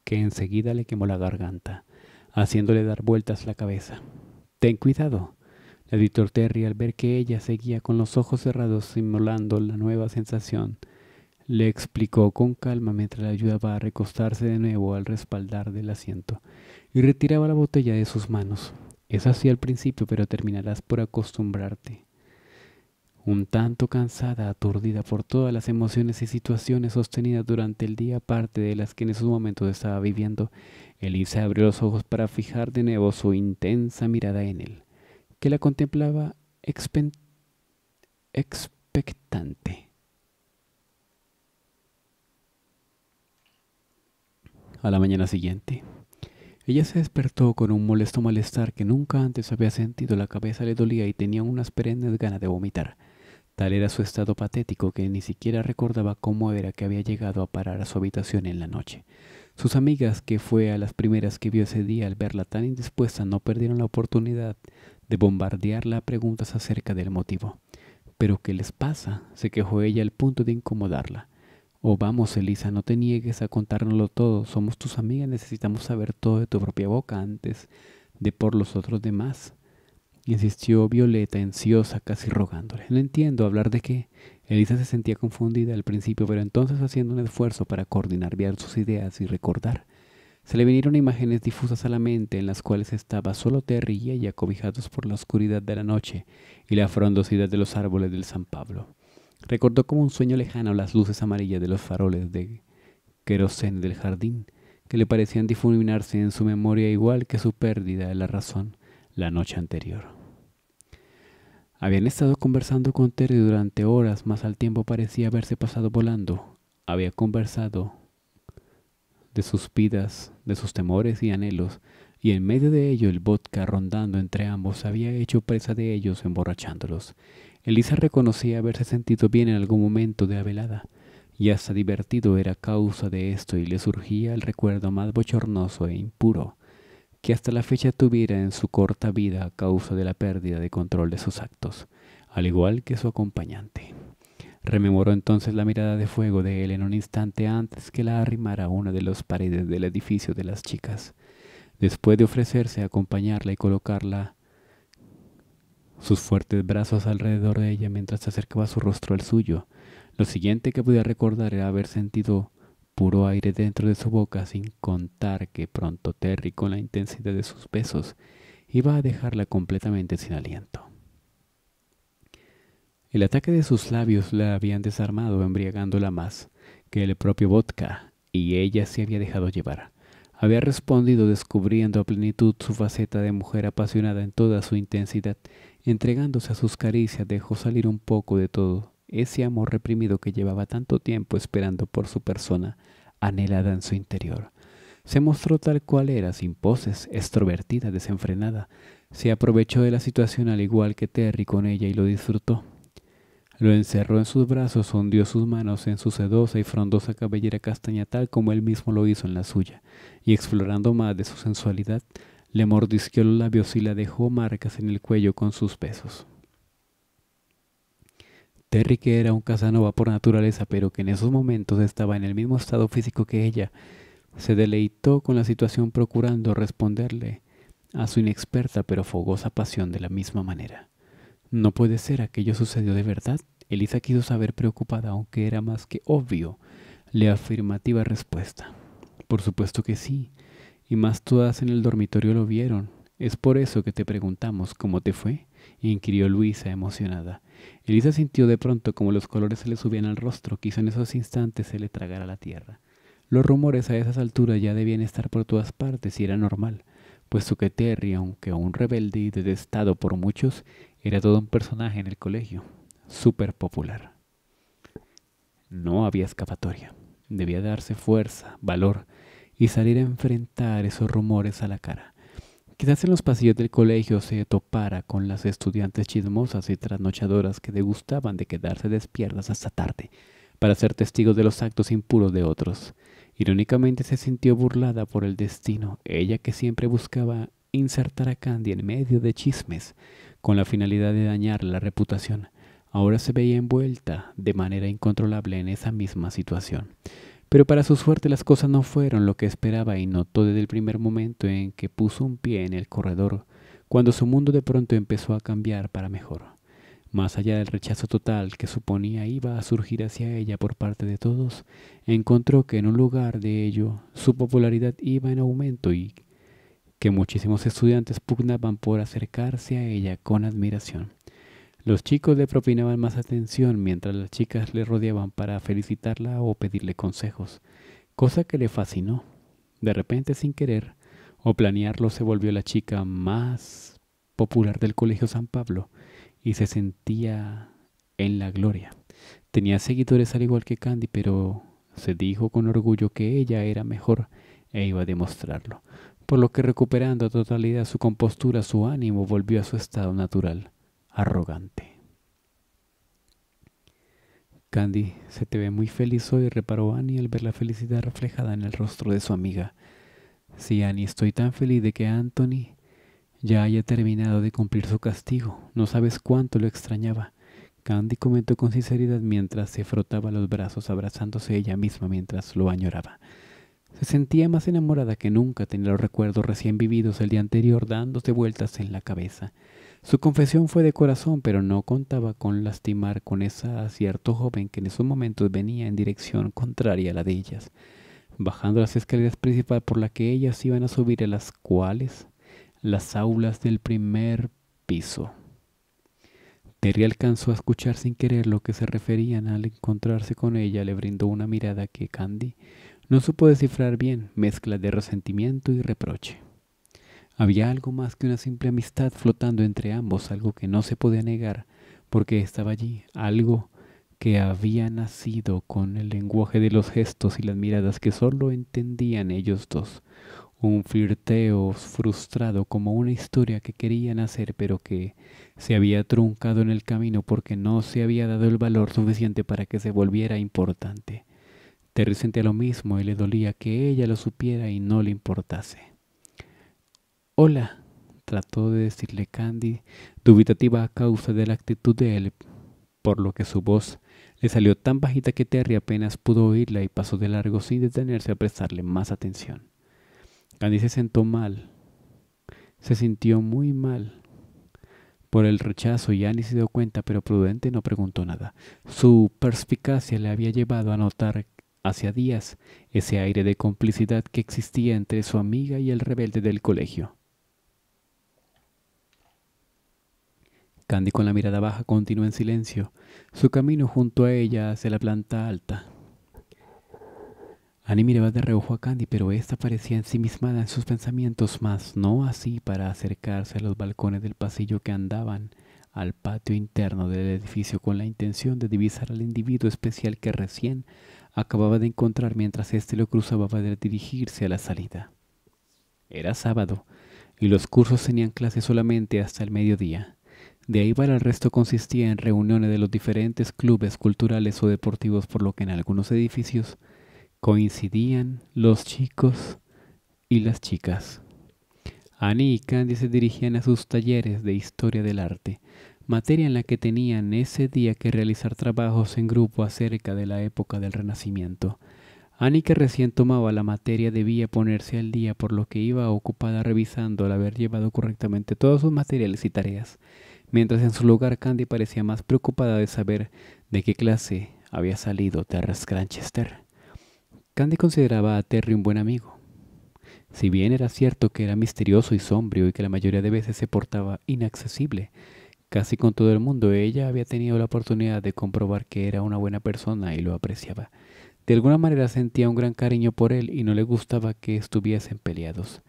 que enseguida le quemó la garganta, haciéndole dar vueltas la cabeza. Ten cuidado, le editor Terry al ver que ella seguía con los ojos cerrados simulando la nueva sensación. Le explicó con calma mientras la ayudaba a recostarse de nuevo al respaldar del asiento y retiraba la botella de sus manos. Es así al principio, pero terminarás por acostumbrarte un tanto cansada, aturdida por todas las emociones y situaciones sostenidas durante el día, parte de las que en esos momentos estaba viviendo, Elisa abrió los ojos para fijar de nuevo su intensa mirada en él, que la contemplaba expectante. A la mañana siguiente, ella se despertó con un molesto malestar que nunca antes había sentido. La cabeza le dolía y tenía unas perennes ganas de vomitar. Tal era su estado patético que ni siquiera recordaba cómo era que había llegado a parar a su habitación en la noche. Sus amigas, que fue a las primeras que vio ese día al verla tan indispuesta, no perdieron la oportunidad de bombardearla a preguntas acerca del motivo. ¿Pero qué les pasa? se quejó ella al punto de incomodarla. Oh, vamos, Elisa, no te niegues a contárnoslo todo. Somos tus amigas, necesitamos saber todo de tu propia boca antes de por los otros demás insistió Violeta, ansiosa, casi rogándole. No entiendo hablar de qué. Elisa se sentía confundida al principio, pero entonces haciendo un esfuerzo para coordinar bien sus ideas y recordar. Se le vinieron imágenes difusas a la mente en las cuales estaba solo Terry y acobijados por la oscuridad de la noche y la frondosidad de los árboles del San Pablo. Recordó como un sueño lejano las luces amarillas de los faroles de querosén del jardín, que le parecían difuminarse en su memoria igual que su pérdida de la razón la noche anterior. Habían estado conversando con Terry durante horas, mas al tiempo parecía haberse pasado volando. Había conversado de sus vidas, de sus temores y anhelos, y en medio de ello el vodka rondando entre ambos había hecho presa de ellos emborrachándolos. Elisa reconocía haberse sentido bien en algún momento de la velada, y hasta divertido era causa de esto y le surgía el recuerdo más bochornoso e impuro que hasta la fecha tuviera en su corta vida a causa de la pérdida de control de sus actos, al igual que su acompañante. Rememoró entonces la mirada de fuego de él en un instante antes que la arrimara a una de las paredes del edificio de las chicas. Después de ofrecerse a acompañarla y colocarla sus fuertes brazos alrededor de ella mientras se acercaba su rostro al suyo, lo siguiente que podía recordar era haber sentido puro aire dentro de su boca sin contar que pronto Terry con la intensidad de sus besos iba a dejarla completamente sin aliento. El ataque de sus labios la habían desarmado embriagándola más que el propio vodka y ella se había dejado llevar. Había respondido descubriendo a plenitud su faceta de mujer apasionada en toda su intensidad entregándose a sus caricias dejó salir un poco de todo ese amor reprimido que llevaba tanto tiempo esperando por su persona, anhelada en su interior. Se mostró tal cual era, sin poses, extrovertida, desenfrenada. Se aprovechó de la situación al igual que Terry con ella y lo disfrutó. Lo encerró en sus brazos, hundió sus manos en su sedosa y frondosa cabellera castaña tal como él mismo lo hizo en la suya, y explorando más de su sensualidad, le mordisqueó los labios y la dejó marcas en el cuello con sus besos. Terry, que era un Casanova por naturaleza, pero que en esos momentos estaba en el mismo estado físico que ella, se deleitó con la situación procurando responderle a su inexperta pero fogosa pasión de la misma manera. No puede ser, aquello sucedió de verdad. Elisa quiso saber preocupada, aunque era más que obvio, la afirmativa respuesta. Por supuesto que sí, y más todas en el dormitorio lo vieron. Es por eso que te preguntamos cómo te fue, inquirió Luisa emocionada. Elisa sintió de pronto como los colores se le subían al rostro, quiso en esos instantes se le tragara la tierra. Los rumores a esas alturas ya debían estar por todas partes y era normal, puesto que Terry, aunque un rebelde y detestado por muchos, era todo un personaje en el colegio, súper popular. No había escapatoria. Debía darse fuerza, valor y salir a enfrentar esos rumores a la cara. Quizás en los pasillos del colegio se topara con las estudiantes chismosas y trasnochadoras que degustaban de quedarse despiertas hasta tarde para ser testigos de los actos impuros de otros. Irónicamente se sintió burlada por el destino, ella que siempre buscaba insertar a Candy en medio de chismes con la finalidad de dañar la reputación, ahora se veía envuelta de manera incontrolable en esa misma situación. Pero para su suerte las cosas no fueron lo que esperaba y notó desde el primer momento en que puso un pie en el corredor, cuando su mundo de pronto empezó a cambiar para mejor. Más allá del rechazo total que suponía iba a surgir hacia ella por parte de todos, encontró que en un lugar de ello su popularidad iba en aumento y que muchísimos estudiantes pugnaban por acercarse a ella con admiración. Los chicos le propinaban más atención mientras las chicas le rodeaban para felicitarla o pedirle consejos, cosa que le fascinó. De repente, sin querer, o planearlo, se volvió la chica más popular del Colegio San Pablo y se sentía en la gloria. Tenía seguidores al igual que Candy, pero se dijo con orgullo que ella era mejor e iba a demostrarlo, por lo que recuperando a totalidad su compostura, su ánimo volvió a su estado natural arrogante. Candy se te ve muy feliz hoy, reparó Annie al ver la felicidad reflejada en el rostro de su amiga. Sí, Annie, estoy tan feliz de que Anthony ya haya terminado de cumplir su castigo. No sabes cuánto lo extrañaba. Candy comentó con sinceridad mientras se frotaba los brazos, abrazándose ella misma mientras lo añoraba. Se sentía más enamorada que nunca, tenía los recuerdos recién vividos el día anterior dándose vueltas en la cabeza. Su confesión fue de corazón, pero no contaba con lastimar con esa cierto joven que en esos momentos venía en dirección contraria a la de ellas, bajando las escaleras principales por las que ellas iban a subir, a las cuales las aulas del primer piso. Terry alcanzó a escuchar sin querer lo que se referían al encontrarse con ella, le brindó una mirada que Candy no supo descifrar bien, mezcla de resentimiento y reproche. Había algo más que una simple amistad flotando entre ambos, algo que no se podía negar, porque estaba allí, algo que había nacido con el lenguaje de los gestos y las miradas que solo entendían ellos dos, un flirteo frustrado como una historia que querían hacer pero que se había truncado en el camino porque no se había dado el valor suficiente para que se volviera importante. Terry sentía lo mismo y le dolía que ella lo supiera y no le importase. Hola, trató de decirle Candy, dubitativa a causa de la actitud de él, por lo que su voz le salió tan bajita que Terry apenas pudo oírla y pasó de largo sin detenerse a prestarle más atención. Candy se sentó mal, se sintió muy mal por el rechazo y Annie se dio cuenta, pero prudente no preguntó nada. Su perspicacia le había llevado a notar hacia días ese aire de complicidad que existía entre su amiga y el rebelde del colegio. Candy con la mirada baja continuó en silencio, su camino junto a ella hacia la planta alta. Annie miraba de reojo a Candy, pero ésta parecía ensimismada en sus pensamientos, más no así para acercarse a los balcones del pasillo que andaban al patio interno del edificio con la intención de divisar al individuo especial que recién acababa de encontrar mientras éste lo cruzaba para dirigirse a la salida. Era sábado, y los cursos tenían clase solamente hasta el mediodía. De ahí para el resto consistía en reuniones de los diferentes clubes culturales o deportivos, por lo que en algunos edificios coincidían los chicos y las chicas. Annie y Candy se dirigían a sus talleres de historia del arte, materia en la que tenían ese día que realizar trabajos en grupo acerca de la época del Renacimiento. Annie, que recién tomaba la materia, debía ponerse al día, por lo que iba ocupada revisando al haber llevado correctamente todos sus materiales y tareas mientras en su lugar Candy parecía más preocupada de saber de qué clase había salido Terrence Granchester. Candy consideraba a Terry un buen amigo. Si bien era cierto que era misterioso y sombrio y que la mayoría de veces se portaba inaccesible, casi con todo el mundo ella había tenido la oportunidad de comprobar que era una buena persona y lo apreciaba. De alguna manera sentía un gran cariño por él y no le gustaba que estuviesen peleados.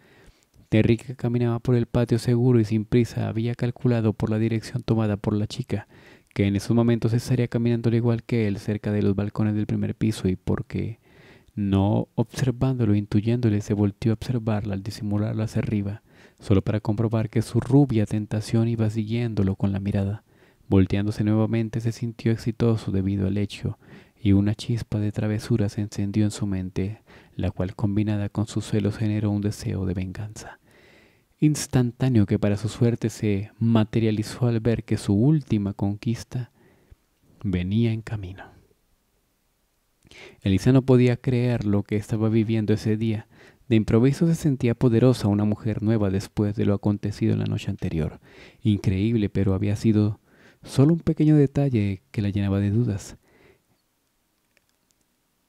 Enrique caminaba por el patio seguro y sin prisa había calculado por la dirección tomada por la chica, que en esos momentos estaría caminando igual que él cerca de los balcones del primer piso y porque, no observándolo, intuyéndole, se volteó a observarla al disimularla hacia arriba, solo para comprobar que su rubia tentación iba siguiéndolo con la mirada. Volteándose nuevamente se sintió exitoso debido al hecho, y una chispa de travesura se encendió en su mente la cual combinada con su celos generó un deseo de venganza, instantáneo que para su suerte se materializó al ver que su última conquista venía en camino. Elisa no podía creer lo que estaba viviendo ese día. De improviso se sentía poderosa una mujer nueva después de lo acontecido en la noche anterior. Increíble, pero había sido solo un pequeño detalle que la llenaba de dudas.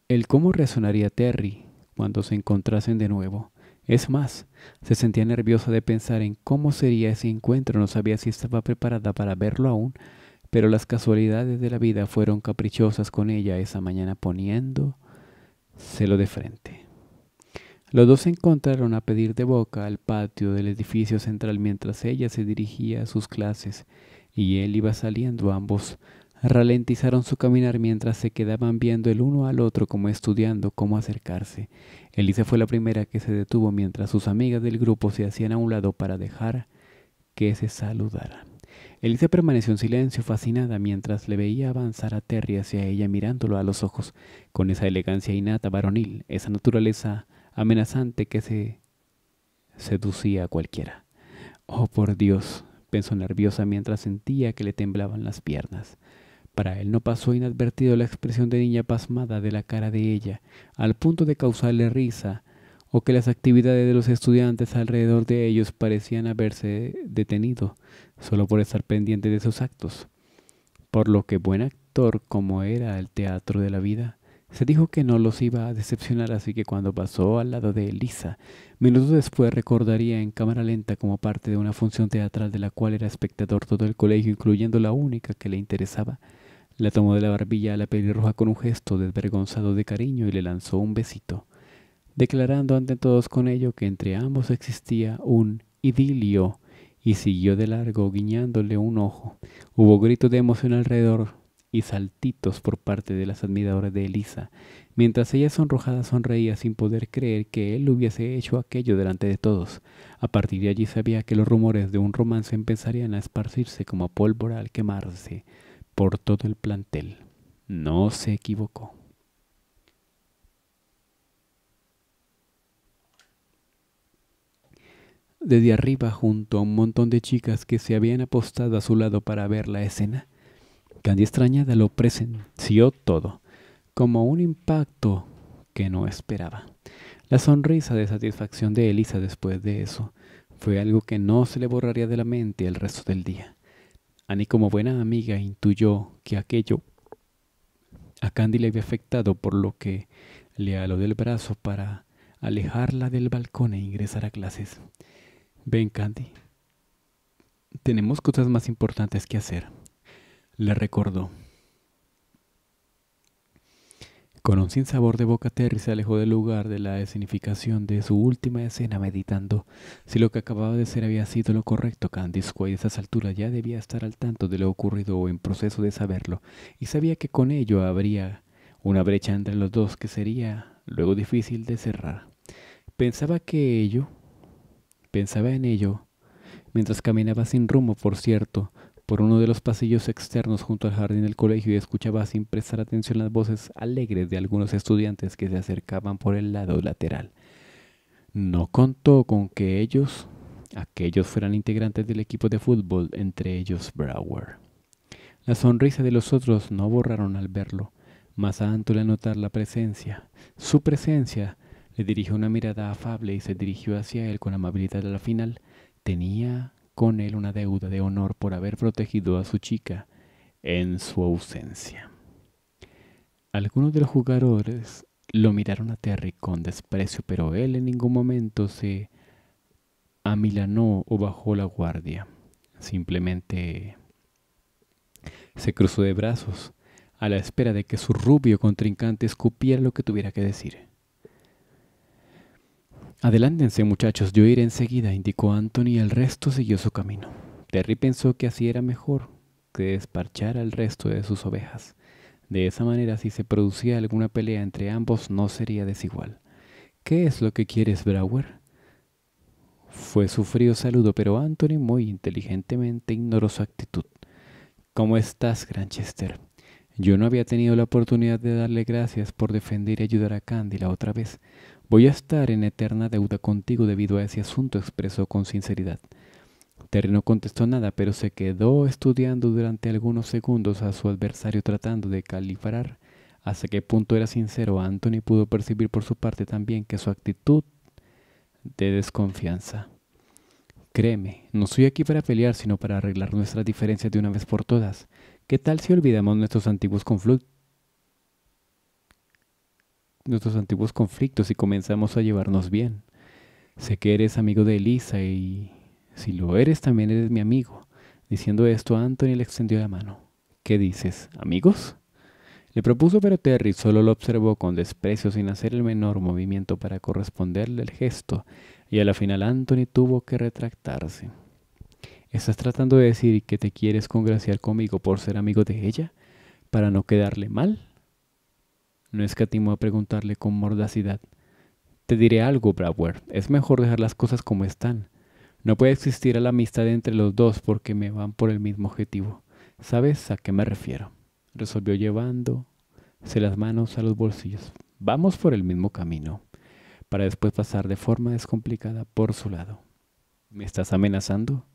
El cómo resonaría Terry cuando se encontrasen de nuevo. Es más, se sentía nerviosa de pensar en cómo sería ese encuentro, no sabía si estaba preparada para verlo aún, pero las casualidades de la vida fueron caprichosas con ella esa mañana celo de frente. Los dos se encontraron a pedir de boca al patio del edificio central mientras ella se dirigía a sus clases y él iba saliendo. Ambos Ralentizaron su caminar mientras se quedaban viendo el uno al otro como estudiando cómo acercarse. Elisa fue la primera que se detuvo mientras sus amigas del grupo se hacían a un lado para dejar que se saludaran. Elisa permaneció en silencio, fascinada, mientras le veía avanzar a Terry hacia ella mirándolo a los ojos, con esa elegancia innata varonil, esa naturaleza amenazante que se seducía a cualquiera. Oh, por Dios, pensó nerviosa mientras sentía que le temblaban las piernas. Para él no pasó inadvertido la expresión de niña pasmada de la cara de ella, al punto de causarle risa, o que las actividades de los estudiantes alrededor de ellos parecían haberse detenido, solo por estar pendiente de sus actos. Por lo que buen actor como era el teatro de la vida, se dijo que no los iba a decepcionar, así que cuando pasó al lado de Elisa, minutos después recordaría en cámara lenta como parte de una función teatral de la cual era espectador todo el colegio, incluyendo la única que le interesaba, la tomó de la barbilla a la pelirroja con un gesto desvergonzado de cariño y le lanzó un besito, declarando ante todos con ello que entre ambos existía un idilio, y siguió de largo guiñándole un ojo. Hubo gritos de emoción alrededor y saltitos por parte de las admiradoras de Elisa, mientras ella sonrojada sonreía sin poder creer que él hubiese hecho aquello delante de todos. A partir de allí sabía que los rumores de un romance empezarían a esparcirse como pólvora al quemarse por todo el plantel. No se equivocó. Desde arriba, junto a un montón de chicas que se habían apostado a su lado para ver la escena, Candy extrañada lo presenció todo, como un impacto que no esperaba. La sonrisa de satisfacción de Elisa después de eso fue algo que no se le borraría de la mente el resto del día. Annie como buena amiga intuyó que aquello a Candy le había afectado por lo que le aló del brazo para alejarla del balcón e ingresar a clases. Ven Candy, tenemos cosas más importantes que hacer, le recordó. Con un sinsabor de boca, Terry se alejó del lugar de la escenificación de su última escena meditando. Si lo que acababa de ser había sido lo correcto, Candice a esas alturas ya debía estar al tanto de lo ocurrido o en proceso de saberlo, y sabía que con ello habría una brecha entre los dos que sería luego difícil de cerrar. Pensaba que ello, pensaba en ello, mientras caminaba sin rumbo, por cierto, por uno de los pasillos externos junto al jardín del colegio y escuchaba sin prestar atención las voces alegres de algunos estudiantes que se acercaban por el lado lateral. No contó con que ellos, aquellos fueran integrantes del equipo de fútbol, entre ellos Brower. La sonrisa de los otros no borraron al verlo, más a le notar la presencia, su presencia, le dirigió una mirada afable y se dirigió hacia él con amabilidad a la final. Tenía con él una deuda de honor por haber protegido a su chica en su ausencia. Algunos de los jugadores lo miraron a Terry con desprecio, pero él en ningún momento se amilanó o bajó la guardia. Simplemente se cruzó de brazos a la espera de que su rubio contrincante escupiera lo que tuviera que decir. Adelántense, muchachos, yo iré enseguida, indicó Anthony y el resto siguió su camino. Terry pensó que así era mejor que desparchar al resto de sus ovejas. De esa manera, si se producía alguna pelea entre ambos, no sería desigual. ¿Qué es lo que quieres, Brower? Fue su frío saludo, pero Anthony muy inteligentemente ignoró su actitud. ¿Cómo estás, Granchester? Yo no había tenido la oportunidad de darle gracias por defender y ayudar a Candy la otra vez. Voy a estar en eterna deuda contigo debido a ese asunto, expresó con sinceridad. Terry no contestó nada, pero se quedó estudiando durante algunos segundos a su adversario tratando de calificar hasta qué punto era sincero. Anthony pudo percibir por su parte también que su actitud de desconfianza. Créeme, no soy aquí para pelear, sino para arreglar nuestras diferencias de una vez por todas. ¿Qué tal si olvidamos nuestros antiguos conflictos? nuestros antiguos conflictos y comenzamos a llevarnos bien. Sé que eres amigo de Elisa y si lo eres también eres mi amigo. Diciendo esto, Anthony le extendió la mano. ¿Qué dices? ¿Amigos? Le propuso, pero Terry solo lo observó con desprecio sin hacer el menor movimiento para corresponderle el gesto, y a la final Anthony tuvo que retractarse. ¿Estás tratando de decir que te quieres congraciar conmigo por ser amigo de ella? ¿Para no quedarle mal? No escatimó a preguntarle con mordacidad. Te diré algo, Brower. Es mejor dejar las cosas como están. No puede existir a la amistad entre los dos porque me van por el mismo objetivo. ¿Sabes a qué me refiero? Resolvió llevándose las manos a los bolsillos. Vamos por el mismo camino, para después pasar de forma descomplicada por su lado. ¿Me estás amenazando?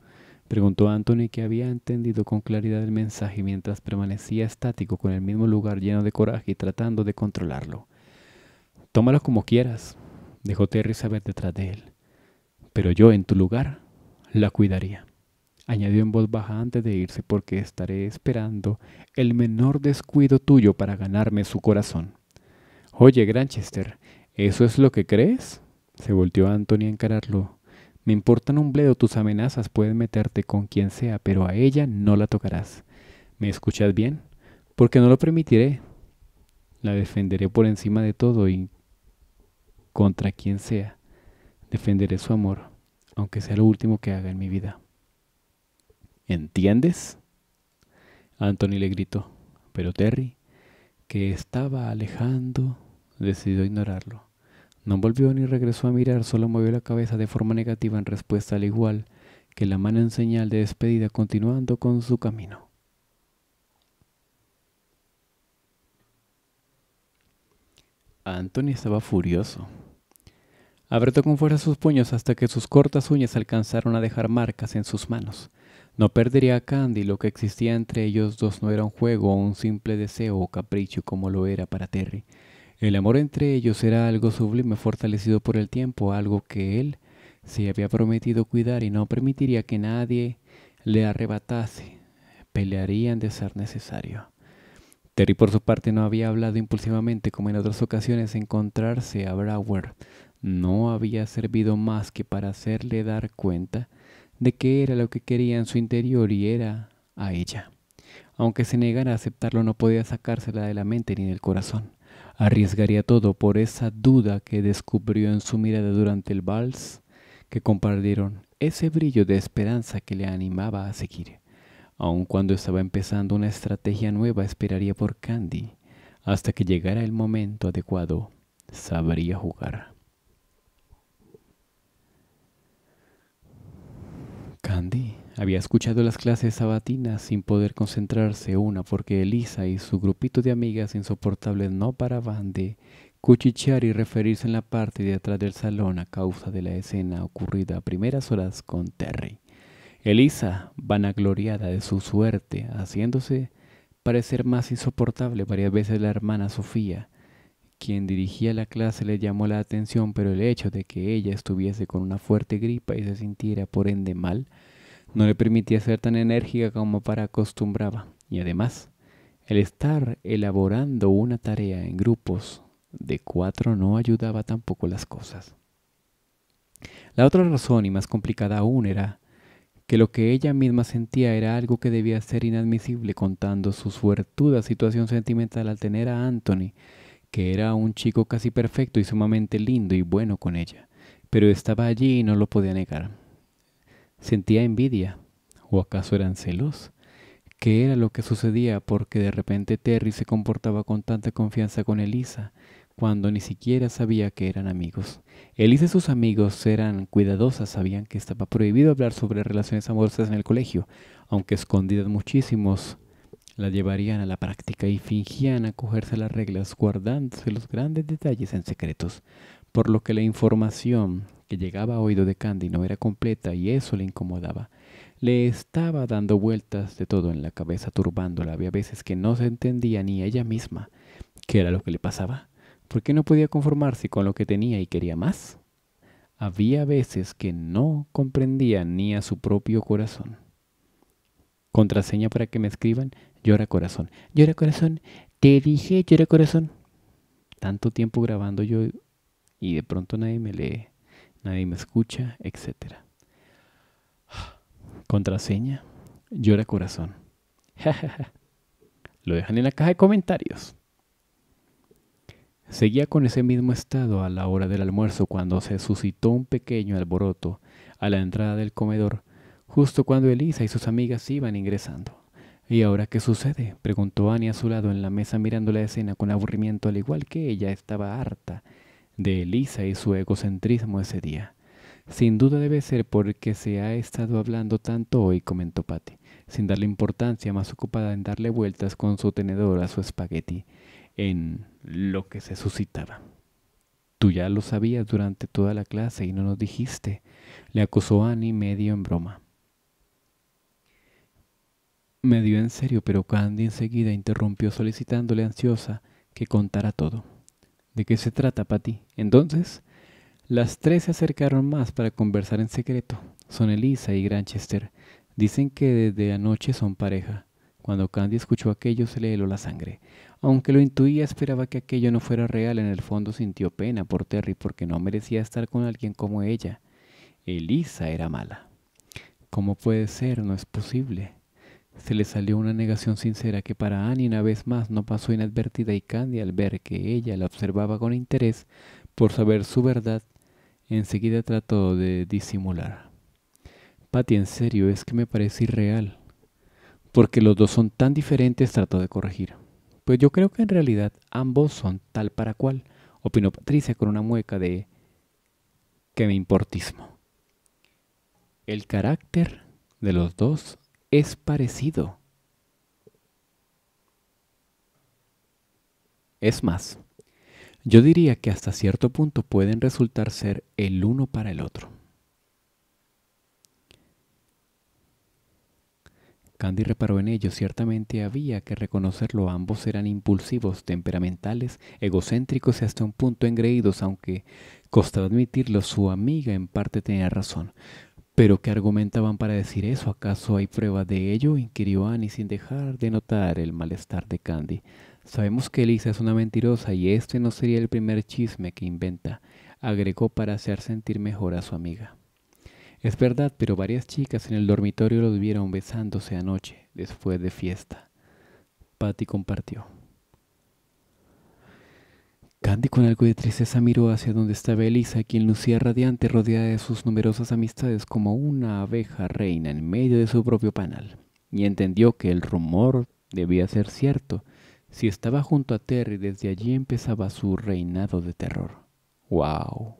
Preguntó Anthony que había entendido con claridad el mensaje mientras permanecía estático con el mismo lugar lleno de coraje y tratando de controlarlo. Tómalo como quieras, dejó Terry saber detrás de él. Pero yo, en tu lugar, la cuidaría. Añadió en voz baja antes de irse porque estaré esperando el menor descuido tuyo para ganarme su corazón. Oye, Granchester, ¿eso es lo que crees? Se volteó Anthony a encararlo me importan un bledo tus amenazas, puedes meterte con quien sea, pero a ella no la tocarás. ¿Me escuchas bien? Porque no lo permitiré. La defenderé por encima de todo y contra quien sea. Defenderé su amor, aunque sea lo último que haga en mi vida. ¿Entiendes? Anthony le gritó, pero Terry, que estaba alejando, decidió ignorarlo. No volvió ni regresó a mirar, solo movió la cabeza de forma negativa en respuesta al igual que la mano en señal de despedida continuando con su camino. Anthony estaba furioso. Apretó con fuerza sus puños hasta que sus cortas uñas alcanzaron a dejar marcas en sus manos. No perdería a Candy, lo que existía entre ellos dos no era un juego o un simple deseo o capricho como lo era para Terry. El amor entre ellos era algo sublime fortalecido por el tiempo, algo que él se había prometido cuidar y no permitiría que nadie le arrebatase. Pelearían de ser necesario. Terry por su parte no había hablado impulsivamente como en otras ocasiones encontrarse a Brower. No había servido más que para hacerle dar cuenta de que era lo que quería en su interior y era a ella. Aunque se negara a aceptarlo no podía sacársela de la mente ni del corazón. Arriesgaría todo por esa duda que descubrió en su mirada durante el vals, que compartieron ese brillo de esperanza que le animaba a seguir. Aun cuando estaba empezando una estrategia nueva, esperaría por Candy hasta que llegara el momento adecuado. Sabría jugar. Candy. Había escuchado las clases sabatinas sin poder concentrarse una porque Elisa y su grupito de amigas insoportables no paraban de cuchichear y referirse en la parte de atrás del salón a causa de la escena ocurrida a primeras horas con Terry. Elisa, vanagloriada de su suerte, haciéndose parecer más insoportable varias veces la hermana Sofía, quien dirigía la clase le llamó la atención, pero el hecho de que ella estuviese con una fuerte gripa y se sintiera por ende mal, no le permitía ser tan enérgica como para acostumbraba, y además, el estar elaborando una tarea en grupos de cuatro no ayudaba tampoco las cosas. La otra razón, y más complicada aún, era que lo que ella misma sentía era algo que debía ser inadmisible contando su suertuda situación sentimental al tener a Anthony, que era un chico casi perfecto y sumamente lindo y bueno con ella, pero estaba allí y no lo podía negar. Sentía envidia, o acaso eran celos. ¿Qué era lo que sucedía? Porque de repente Terry se comportaba con tanta confianza con Elisa, cuando ni siquiera sabía que eran amigos. Elisa y sus amigos eran cuidadosas, sabían que estaba prohibido hablar sobre relaciones amorosas en el colegio, aunque escondidas muchísimos la llevarían a la práctica y fingían acogerse a las reglas, guardándose los grandes detalles en secretos, por lo que la información llegaba a oído de Candy no era completa y eso le incomodaba. Le estaba dando vueltas de todo en la cabeza, turbándola. Había veces que no se entendía ni ella misma qué era lo que le pasaba. ¿Por qué no podía conformarse con lo que tenía y quería más? Había veces que no comprendía ni a su propio corazón. Contraseña para que me escriban, llora corazón. Llora corazón, te dije llora corazón. Tanto tiempo grabando yo y de pronto nadie me lee nadie me escucha, etc. Contraseña, llora corazón. Lo dejan en la caja de comentarios. Seguía con ese mismo estado a la hora del almuerzo cuando se suscitó un pequeño alboroto a la entrada del comedor, justo cuando Elisa y sus amigas iban ingresando. ¿Y ahora qué sucede? preguntó Annie a su lado en la mesa mirando la escena con aburrimiento, al igual que ella estaba harta de Elisa y su egocentrismo ese día. Sin duda debe ser porque se ha estado hablando tanto hoy, comentó Patty, sin darle importancia, más ocupada en darle vueltas con su tenedor a su espagueti, en lo que se suscitaba. Tú ya lo sabías durante toda la clase y no nos dijiste, le acusó Annie medio en broma. Me dio en serio, pero Candy enseguida interrumpió solicitándole ansiosa que contara todo. ¿De qué se trata, Patty? Entonces, las tres se acercaron más para conversar en secreto. Son Elisa y Granchester. Dicen que desde anoche son pareja. Cuando Candy escuchó aquello se le heló la sangre. Aunque lo intuía, esperaba que aquello no fuera real. En el fondo sintió pena por Terry porque no merecía estar con alguien como ella. Elisa era mala. ¿Cómo puede ser? No es posible. Se le salió una negación sincera que para Annie una vez más no pasó inadvertida y Candy al ver que ella la observaba con interés por saber su verdad, enseguida trató de disimular. Patty, en serio, es que me parece irreal. Porque los dos son tan diferentes, trató de corregir. Pues yo creo que en realidad ambos son tal para cual, opinó Patricia con una mueca de que me importismo. El carácter de los dos es parecido. Es más, yo diría que hasta cierto punto pueden resultar ser el uno para el otro. Candy reparó en ello, ciertamente había que reconocerlo, ambos eran impulsivos, temperamentales, egocéntricos y hasta un punto engreídos, aunque, costaba admitirlo, su amiga en parte tenía razón. ¿Pero qué argumentaban para decir eso? ¿Acaso hay prueba de ello? inquirió Annie sin dejar de notar el malestar de Candy. Sabemos que Elisa es una mentirosa y este no sería el primer chisme que inventa, agregó para hacer sentir mejor a su amiga. Es verdad, pero varias chicas en el dormitorio los vieron besándose anoche, después de fiesta. Patty compartió. Candy con algo de tristeza miró hacia donde estaba Elisa, quien lucía radiante rodeada de sus numerosas amistades como una abeja reina en medio de su propio panal, y entendió que el rumor debía ser cierto. Si estaba junto a Terry, desde allí empezaba su reinado de terror. ¡Wow!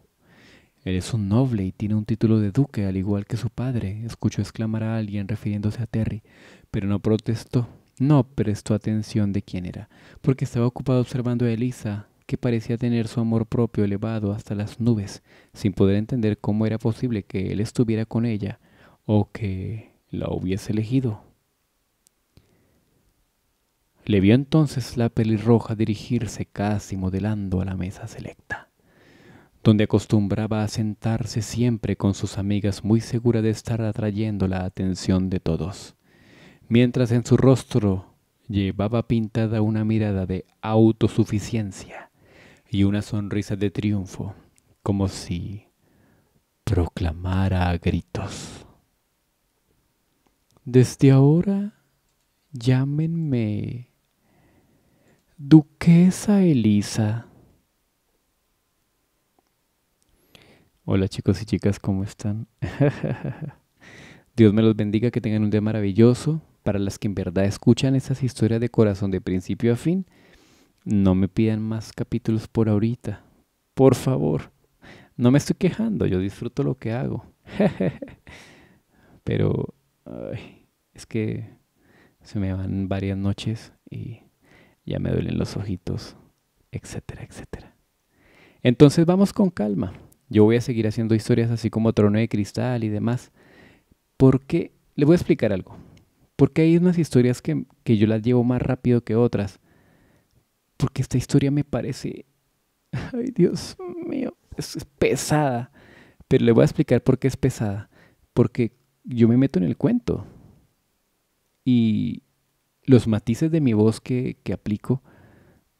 Él es un noble y tiene un título de duque, al igual que su padre, escuchó exclamar a alguien refiriéndose a Terry, pero no protestó, no prestó atención de quién era, porque estaba ocupado observando a Elisa, que parecía tener su amor propio elevado hasta las nubes, sin poder entender cómo era posible que él estuviera con ella o que la hubiese elegido. Le vio entonces la pelirroja dirigirse casi modelando a la mesa selecta, donde acostumbraba a sentarse siempre con sus amigas muy segura de estar atrayendo la atención de todos, mientras en su rostro llevaba pintada una mirada de autosuficiencia y una sonrisa de triunfo, como si proclamara a gritos. Desde ahora llámenme Duquesa Elisa. Hola chicos y chicas, ¿cómo están? Dios me los bendiga, que tengan un día maravilloso. Para las que en verdad escuchan esas historias de corazón de principio a fin, no me pidan más capítulos por ahorita. Por favor. No me estoy quejando, yo disfruto lo que hago. Pero es que se me van varias noches y ya me duelen los ojitos, etcétera, etcétera. Entonces vamos con calma. Yo voy a seguir haciendo historias así como Trono de Cristal y demás. Porque, le voy a explicar algo. Porque hay unas historias que yo las llevo más rápido que otras porque esta historia me parece, ay Dios mío, es, pesada, pero le voy a explicar por qué es pesada, porque yo me meto en el cuento y los matices de mi voz que, aplico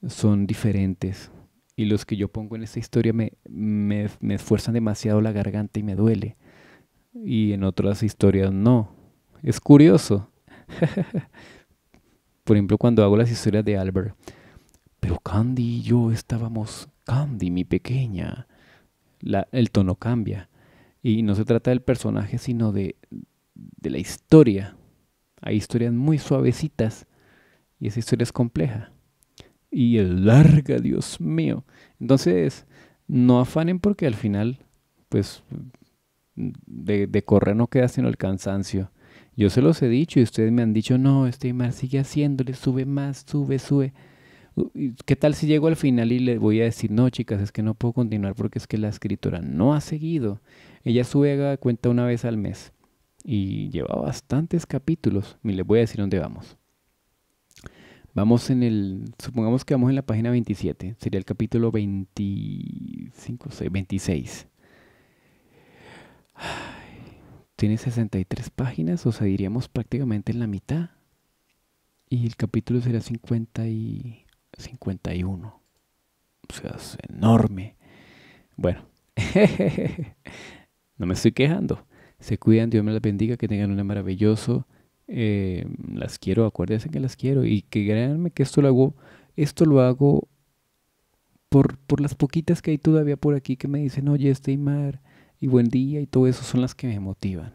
son diferentes y los que yo pongo en esta historia me, me, me esfuerzan demasiado la garganta y me duele y en otras historias no. Es curioso. Por ejemplo, cuando hago las historias de Albert, pero Candy y yo estábamos, Candy, mi pequeña. el tono cambia. Y no se trata del personaje, sino de, de la historia. Hay historias muy suavecitas y esa historia es compleja. Y es larga, Dios mío. Entonces, no afanen porque al final, pues, de, de correr no queda sino el cansancio. Yo se los he dicho y ustedes me han dicho, no, este mar sigue haciéndole, sube más, sube, sube. ¿Qué tal si llego al final y le voy a decir, no, chicas, es que no puedo continuar porque es que la escritora no ha seguido? Ella sube a cuenta una vez al mes y lleva bastantes capítulos. Y les voy a decir dónde vamos. Vamos en el, supongamos que vamos en la página 27, sería el capítulo 25, 26. tiene 63 páginas, o sea, diríamos prácticamente en la mitad. Y el capítulo será 50 y... 51. O sea, es enorme. Bueno, no me estoy quejando. Se cuidan, Dios me las bendiga, que tengan un maravilloso. Eh, las quiero, acuérdense que las quiero. Y que créanme que esto lo hago, esto lo hago por, por las poquitas que hay todavía por aquí que me dicen, oye, este mar y buen día y todo eso son las que me motivan.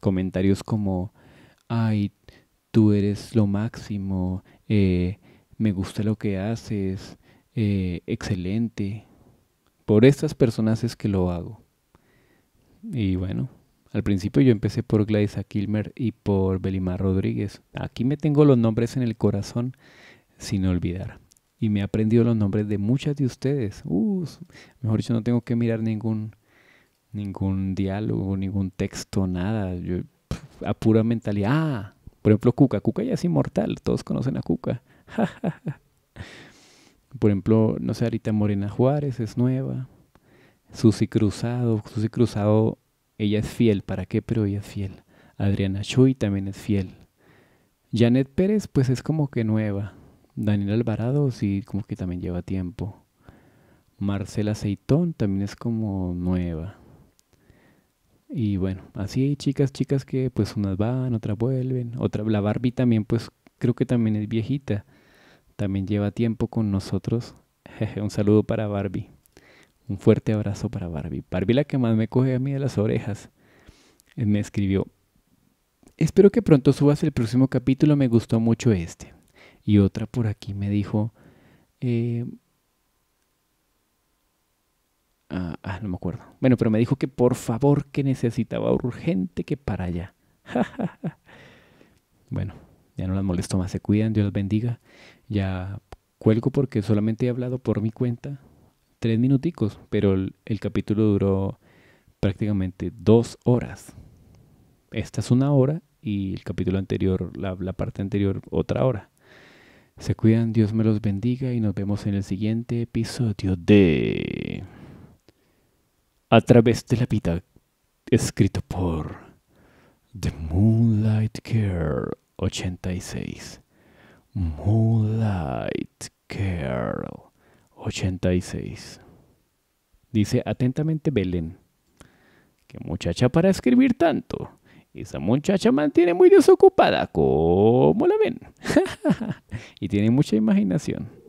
Comentarios como, ay, tú eres lo máximo, eh, me gusta lo que haces, eh, excelente. Por estas personas es que lo hago. Y bueno, al principio yo empecé por Gladys Kilmer y por Belimar Rodríguez. Aquí me tengo los nombres en el corazón sin olvidar. Y me he aprendido los nombres de muchas de ustedes. Uh, mejor dicho, no tengo que mirar ningún, ningún diálogo, ningún texto, nada. Yo, a pura mentalidad. Ah, por ejemplo, Cuca. Cuca ya es inmortal. Todos conocen a Cuca. Por ejemplo, no sé, ahorita Morena Juárez es nueva. Susi Cruzado, Susi Cruzado, ella es fiel, ¿para qué? Pero ella es fiel. Adriana Chuy también es fiel. Janet Pérez, pues es como que nueva. Daniel Alvarado, sí, como que también lleva tiempo. Marcela Aceitón también es como nueva. Y bueno, así hay chicas, chicas que pues unas van, otras vuelven. Otra, la Barbie también, pues creo que también es viejita también lleva tiempo con nosotros. un saludo para Barbie. Un fuerte abrazo para Barbie. Barbie la que más me coge a mí de las orejas. Eh, me escribió. Espero que pronto subas el próximo capítulo. Me gustó mucho este. Y otra por aquí me dijo. Eh, ah, ah, no me acuerdo. Bueno, pero me dijo que por favor que necesitaba urgente que para allá. bueno, ya no las molesto más. Se cuidan. Dios los bendiga. Ya cuelgo porque solamente he hablado por mi cuenta tres minuticos, pero el, capítulo duró prácticamente dos horas. Esta es una hora y el capítulo anterior, la, la parte anterior, otra hora. Se cuidan, Dios me los bendiga y nos vemos en el siguiente episodio de A través de la vida, escrito por The Moonlight Care 86. Moonlight Girl 86. Dice atentamente Belén. Qué muchacha para escribir tanto. Esa muchacha mantiene muy desocupada, como la ven. y tiene mucha imaginación.